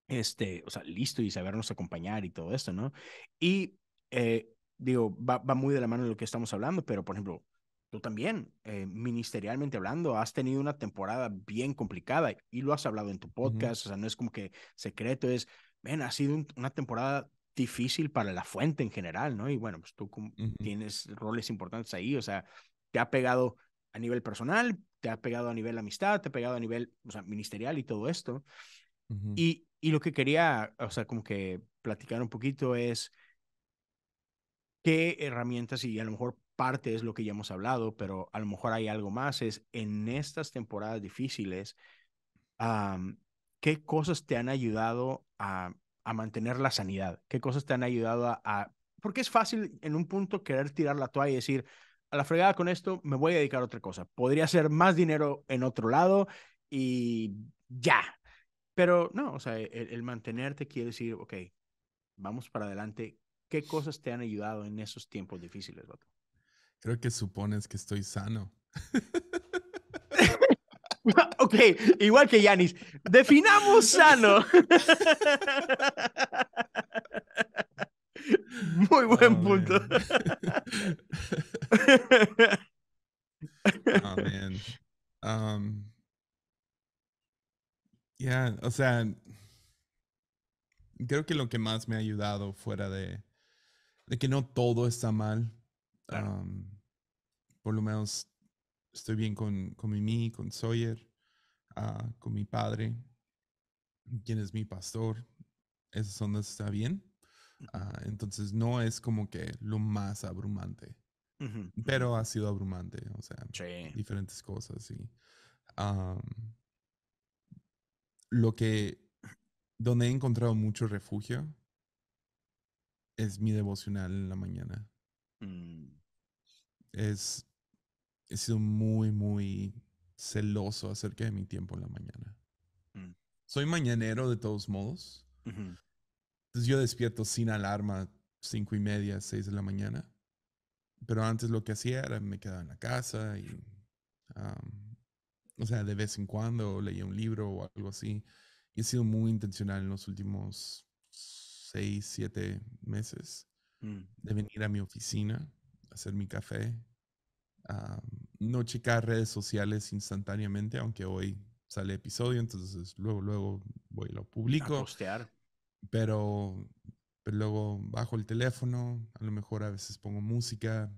este, o sea, listo y sabernos acompañar y todo esto, ¿no? Y digo, va, va, muy de la mano de lo que estamos hablando, pero por ejemplo, tú también, eh, ministerialmente hablando, has tenido una temporada bien complicada y lo has hablado en tu podcast, o sea, no es como que secreto, es, ven, ha sido una temporada difícil para la fuente en general, ¿no? Y bueno, pues tú tienes roles importantes ahí, o sea, te ha pegado a nivel personal, te ha pegado a nivel amistad, te ha pegado a nivel, o sea, ministerial y todo esto. y, y lo que quería, o sea, como que platicar un poquito es qué herramientas y a lo mejor parte es lo que ya hemos hablado, pero a lo mejor hay algo más, es en estas temporadas difíciles, ¿qué cosas te han ayudado a, mantener la sanidad? ¿Qué cosas te han ayudado a, Porque es fácil en un punto querer tirar la toalla y decir, a la fregada con esto, me voy a dedicar a otra cosa. Podría hacer más dinero en otro lado y ya. Pero no, o sea, el, mantenerte quiere decir, ok, vamos para adelante. ¿Qué cosas te han ayudado en esos tiempos difíciles, Bato? Creo que supones que estoy sano. ok, igual que Yanis. Definamos sano. Muy buen oh, punto. oh, man. Um, yeah, o sea, creo que lo que más me ha ayudado fuera de, de que no todo está mal. Um, por lo menos estoy bien con, con Mimi, con Sawyer, ah, con mi padre, quien es mi pastor. Esas ondas está bien. Ah, entonces no es como que lo más abrumante, pero ha sido abrumante, o sea, diferentes cosas y lo que donde he encontrado mucho refugio es mi devocional en la mañana. Mm. Es he sido muy, muy celoso acerca de mi tiempo en la mañana. Mm. Soy mañanero de todos modos. Entonces yo despierto sin alarma cinco y media, seis de la mañana. Pero antes lo que hacía era me quedaba en la casa y, o sea, de vez en cuando leía un libro o algo así. Y he sido muy intencional en los últimos seis, siete meses mm. de venir a mi oficina, hacer mi café, Ah, no checar redes sociales instantáneamente, aunque hoy sale episodio, entonces luego, luego voy y lo publico. postear. Pero, luego bajo el teléfono, a lo mejor a veces pongo música,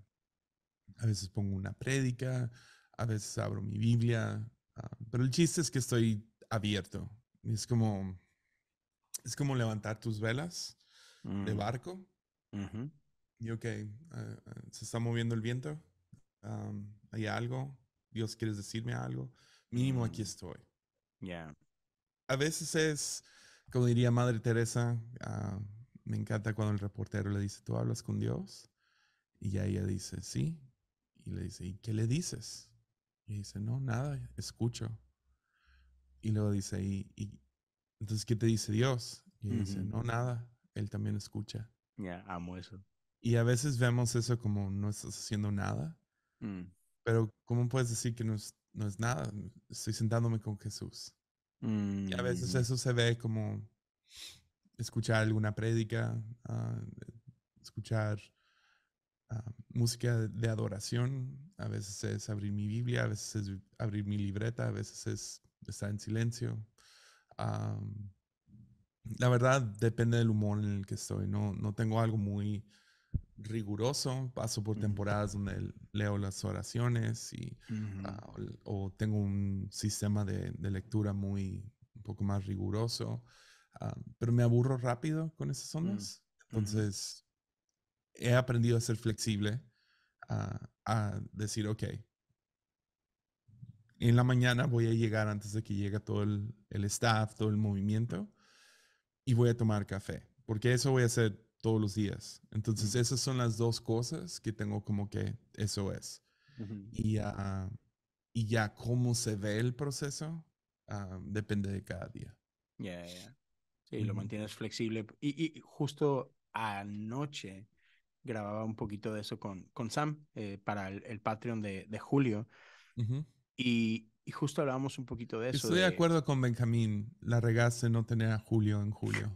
a veces pongo una prédica, a veces abro mi Biblia, ah, pero el chiste es que estoy abierto. Es como, es como levantar tus velas de mm. barco. Y ok, ah, se está moviendo el viento. ¿Hay algo? ¿Dios quieres decirme algo? Mínimo aquí mm. estoy. Yeah. A veces es, como diría Madre Teresa, ah, me encanta cuando el reportero le dice, ¿tú hablas con Dios? Y ella dice, sí. Y le dice, ¿y qué le dices? Y dice, no, nada, escucho. Y luego dice, ¿y, y entonces qué te dice Dios? Y dice, no, nada, él también escucha. Ya, amo eso. Y a veces vemos eso como no estás haciendo nada, Mm. Pero ¿cómo puedes decir que no es, no es, nada? Estoy sentándome con Jesús. Y a veces mm. eso se ve como escuchar alguna prédica, ah, escuchar ah, música de adoración. A veces es abrir mi Biblia, a veces es abrir mi libreta, a veces es estar en silencio. la verdad depende del humor en el que estoy. No, no tengo algo muy riguroso, paso por temporadas donde leo las oraciones y, ah, o, tengo un sistema de, lectura muy un poco más riguroso, ah, pero me aburro rápido con esas mm, ondas. Entonces, he aprendido a ser flexible, ah, a decir, ok, en la mañana voy a llegar antes de que llegue todo el, el staff, todo el movimiento, y voy a tomar café, porque eso voy a hacer todos los días. Entonces, esas son las dos cosas que tengo como que eso es. y, ah, y, ya cómo se ve el proceso ah, depende de cada día. Ya, Sí, lo mantienes flexible. Y, justo anoche grababa un poquito de eso con, con Sam eh, para el, Patreon de, Julio. y, justo hablábamos un poquito de eso. Estoy de, de acuerdo con Benjamín. La regaste no tener a Julio en julio.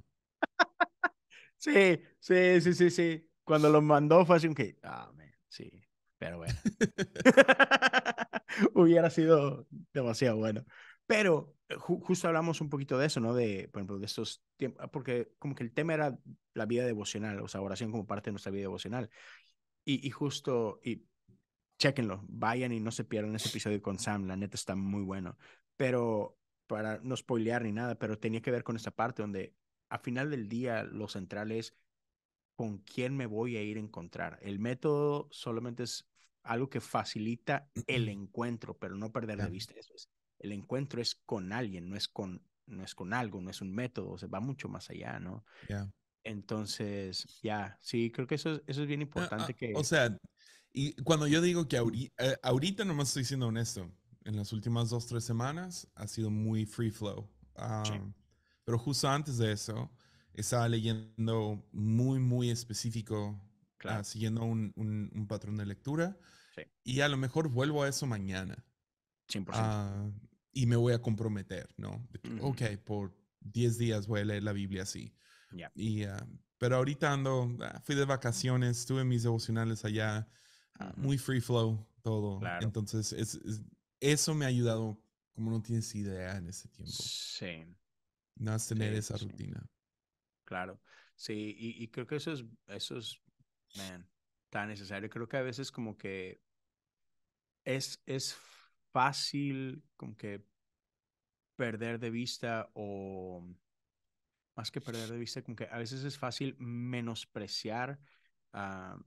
Sí, sí, sí, sí, sí. Cuando lo mandó fue así un que, ah, sí, pero bueno. Hubiera sido demasiado bueno. Pero eh, justo hablamos un poquito de eso, ¿no? De, por ejemplo, de estos tiempos, ah, porque como que el tema era la vida devocional, o sea, oración como parte de nuestra vida devocional. Y, justo, y chequenlo, vayan y no se pierdan ese episodio con Sam, la neta está muy bueno. Pero para no spoilear ni nada, pero tenía que ver con esa parte donde a final del día lo central es con quién me voy a ir a encontrar. El método solamente es algo que facilita el encuentro, pero no perder la vista eso El encuentro es con alguien, no es con no es con algo, no es un método, se va mucho más allá, ¿no? Entonces, ya, sí, creo que eso es, eso es bien ah, ah, importante. que... O sea, y cuando yo digo que ahorita, eh, ahorita nomás estoy siendo honesto, en las últimas dos, tres semanas ha sido muy free flow. Pero justo antes de eso, estaba leyendo muy, muy específico, ah, siguiendo un, patrón de lectura. Y a lo mejor vuelvo a eso mañana. 100%. Ah, y me voy a comprometer, ¿no? Ok, por 10 días voy a leer la Biblia así. Y, ah, pero ahorita ando, fui de vacaciones, tuve mis devocionales allá, muy free flow todo. Entonces, eso me ha ayudado como no tienes idea en ese tiempo. Sí. No es tener esa rutina. Claro, sí, y, creo que eso es, eso man, tan necesario. Creo que a veces como que es, es fácil como que perder de vista o más que perder de vista, como que a veces es fácil menospreciar ah,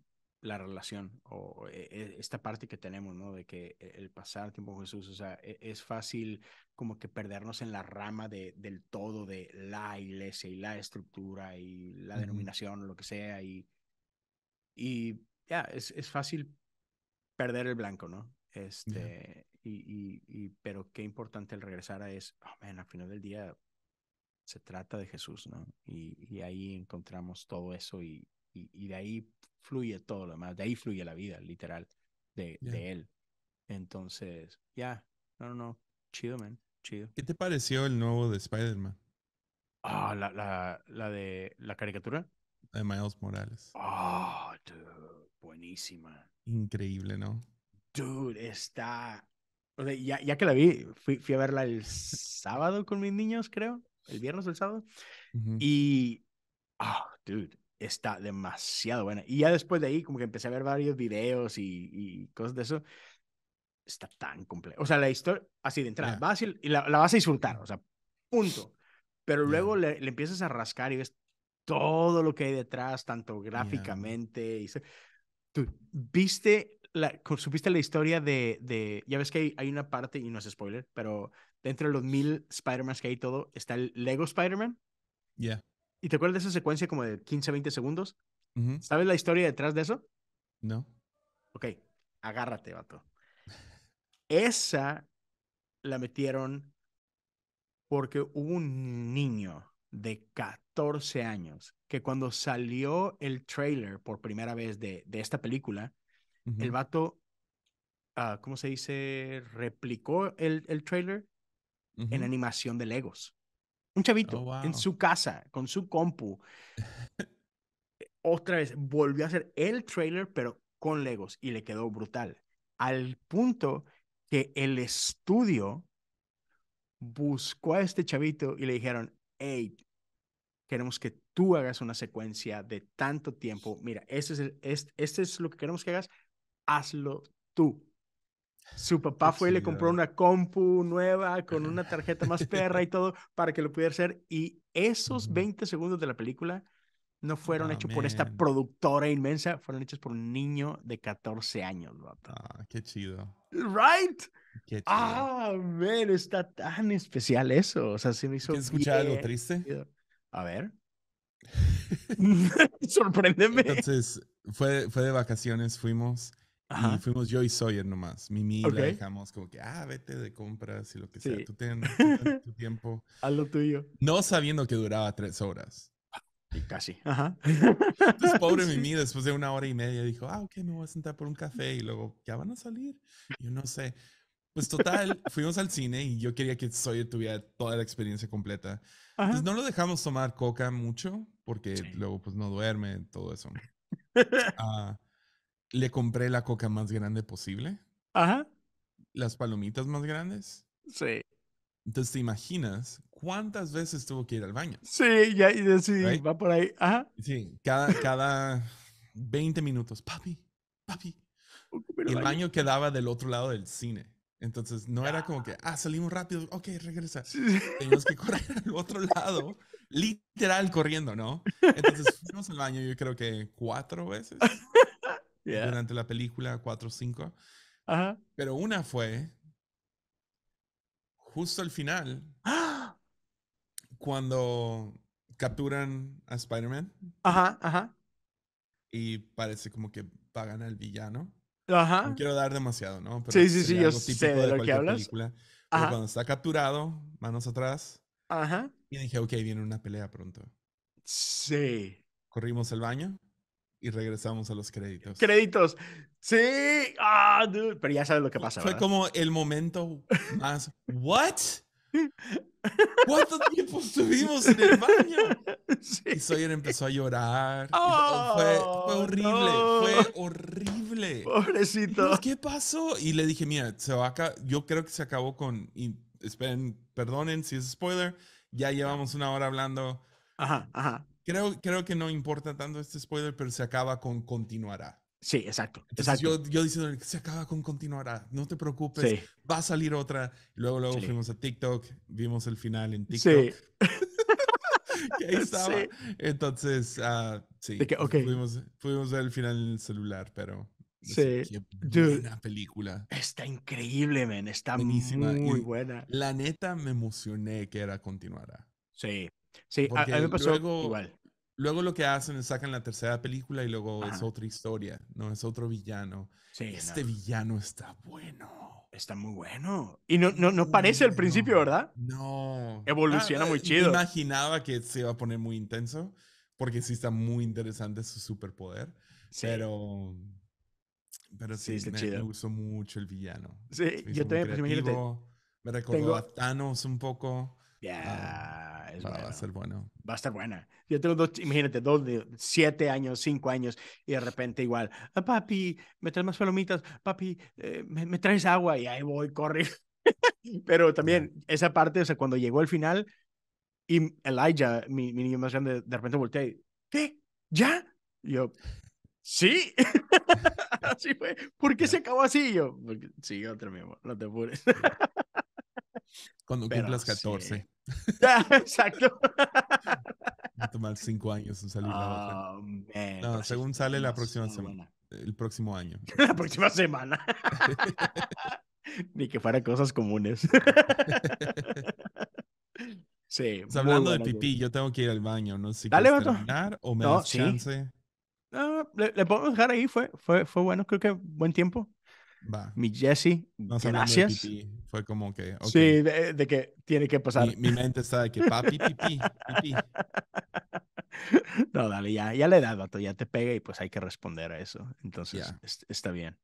la relación o eh, eh, esta parte que tenemos, ¿no? De que e, el pasar tiempo con Jesús, o sea, e, es fácil como que perdernos en la rama de, del todo de la iglesia y la estructura y la denominación o lo que sea y, y ya, es, es, fácil perder el blanco, ¿no? Este, y, y, y, pero qué importante el regresar a es, oh, Amén al final del día se trata de Jesús, ¿no? Y, y ahí encontramos todo eso y, y, de ahí fluye todo lo demás, de ahí fluye la vida, literal, de, de él. Entonces, ya, no, no, no, chido, man, chido. ¿Qué te pareció el nuevo de Spider-Man? Ah, la, la, la, de la caricatura. De Miles Morales. Ah, dude, buenísima. Increíble, ¿no? Dude, está. O sea, ya, ya que la vi, fui, a verla el sábado con mis niños, creo. El viernes o el sábado. Y. Ah, dude está demasiado buena. Y ya después de ahí, como que empecé a ver varios videos y, cosas de eso. Está tan complejo O sea, la historia, así de entrada, y, la, vas a disfrutar, o sea, punto. Pero luego le, empiezas a rascar y ves todo lo que hay detrás, tanto gráficamente. Y, tú, ¿viste la, supiste la historia de, de ya ves que hay, una parte, y no es spoiler, pero dentro de los mil spider man que hay todo, está el Lego Spider-Man. Yeah. ¿Y te acuerdas de esa secuencia como de 15, 20 segundos? ¿Sabes la historia detrás de eso? No. Ok, agárrate, vato. Esa la metieron porque hubo un niño de 14 años que cuando salió el trailer por primera vez de, de esta película, el vato, ah, ¿cómo se dice? Replicó el, el trailer en animación de Legos. Un chavito oh, en su casa, con su compu. Otra vez volvió a hacer el trailer, pero con Legos y le quedó brutal. Al punto que el estudio buscó a este chavito y le dijeron, hey, queremos que tú hagas una secuencia de tanto tiempo. Mira, esto es lo que queremos que hagas. Hazlo tú. Su papá fue y le compró una compu nueva con una tarjeta más perra y todo para que lo pudiera hacer. Y esos 20 segundos de la película no fueron hechos por esta productora inmensa, fueron hechos por un niño de 14 años. Ah, qué chido. Right? Qué chido. Ah, ver, está tan especial eso. O sea, se me hizo. escuchar algo triste? A ver. Sorpréndeme. Entonces, fue, fue de vacaciones, fuimos y fuimos yo y Sawyer nomás. Mimi okay. la dejamos como que, ah, vete de compras y lo que sea. Tú ten, tu tiempo. Haz lo tuyo. No sabiendo que duraba tres horas. Y casi. Ajá. Entonces, pobre Mimi, después de una hora y media, dijo, ah, ok, me voy a sentar por un café. Y luego, ¿ya van a salir? yo no sé. Pues total, fuimos al cine y yo quería que Sawyer tuviera toda la experiencia completa. Entonces, no lo dejamos tomar coca mucho porque luego, pues, no duerme, todo eso. Ah. Le compré la coca más grande posible. Ajá. Las palomitas más grandes. Sí. Entonces te imaginas cuántas veces tuvo que ir al baño. Sí, ya y sí, va por ahí. Ajá. Sí, cada, cada 20 minutos. Papi, papi. el baño. quedaba del otro lado del cine. Entonces no era como que, ah, ah salimos rápido, ok, regresa. Sí. Teníamos que correr al otro lado, literal corriendo, ¿no? Entonces fuimos al baño, yo creo que cuatro veces. Eh, durante la película, 4 o cinco. Pero una fue justo al final, ¡Ah! cuando capturan a Spider-Man. Ajá, ajá. Y parece como que pagan al villano. Ajá. No quiero dar demasiado, ¿no? Pero sí, sí, sí, yo sé de, lo que hablas. Pero cuando está capturado, manos atrás. Ajá. Y dije, ok, viene una pelea pronto. Sí. Corrimos al baño y regresamos a los créditos. Créditos. Sí. Ah, dude. Pero ya sabes lo que pasa. Fue como el momento más. ¿What? ¿Cuánto tiempo estuvimos en el baño? Y Sawyer empezó a llorar. Oh, fue, horrible, fue horrible. Pobrecito. ¿Qué pasó? Y le dije, mira, se va acá. yo creo que se acabó con... esperen, perdonen si es spoiler. Ya llevamos una hora hablando. Ajá, ajá creo, creo que no importa tanto este spoiler, pero se acaba con continuará. Sí, exacto. Yo, yo diciendo, se acaba con continuará, no te preocupes, va a salir otra. Luego, luego fuimos a TikTok, vimos el final en TikTok. Sí. ahí estaba. Entonces, ah, sí. pudimos, ver el final en el celular, pero. sí. una película. Está increíble, man. Está muy buena. La neta me emocioné que era continuará. Sí, Sí, a, mí me pasó luego, Luego lo que hacen es sacan la tercera película y luego es otra historia, ¿no? Es otro villano. Sí, este villano está bueno. Está muy bueno. Y no, no, no parece al principio, ¿verdad? No. Evoluciona ah, muy eh, chido. Imaginaba que se iba a poner muy intenso, porque sí está muy interesante su superpoder. Sí. Pero. Pero sí, me, gustó mucho el villano. Sí, yo también, pues, imagínate. Me recordó a Thanos un poco. ya ah, Ah, va a ser bueno. Va a estar buena. Yo tengo dos, imagínate, dos de siete años, cinco años, y de repente igual, ah, papi, me traes más palomitas, papi, eh, me, me, traes agua, y ahí voy, corre. Pero también esa parte, o sea, cuando llegó el final, y Elijah, mi, mi niño más grande, de repente voltea ¿qué? ¿Ya? Y yo, sí. así fue. ¿Por qué se acabó así? yo, porque sí, otro mismo, no te apures. cuando cumplas 14. Ah, exacto. a tomar cinco años en salir ah, la no, según sale la próxima semana. El próximo año. la próxima semana. Ni que fuera cosas comunes. sí. Pues hablando de pipí, yo tengo que ir al baño. No Dale, o me No, le, podemos dejar ahí. Fue, fue, fue bueno. Creo que buen tiempo. Mi Jesse, gracias. fue como que. Sí, de, que tiene que pasar. Mi, mente está de que papi, No, dale, ya, ya le he vato, ya te pega y pues hay que responder a eso. Entonces, está bien.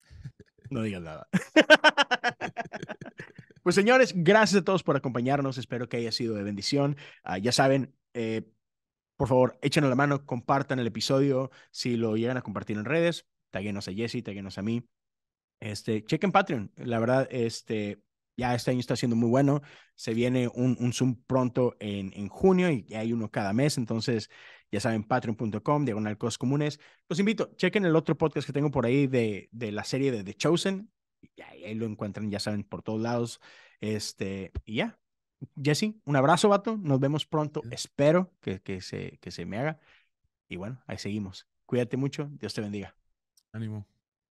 No digas nada. pues señores, gracias a todos por acompañarnos. Espero que haya sido de bendición. Ah, ya saben, eh, por favor, échenos la mano, compartan el episodio. Si lo llegan a compartir en redes, taguenos a Jesse, taguenos a mí. Este, chequen Patreon, la verdad, este, ya este año está siendo muy bueno. Se viene un, un Zoom pronto en, en junio y hay uno cada mes. Entonces, ya saben, patreon.com, diagonal cosas comunes. Los invito, chequen el otro podcast que tengo por ahí de, de la serie de The Chosen. Y ahí lo encuentran, ya saben, por todos lados. Este, y ya. Jesse, un abrazo, vato. Nos vemos pronto. Espero que, se, que se me haga. Y bueno, ahí seguimos. Cuídate mucho. Dios te bendiga. Ánimo.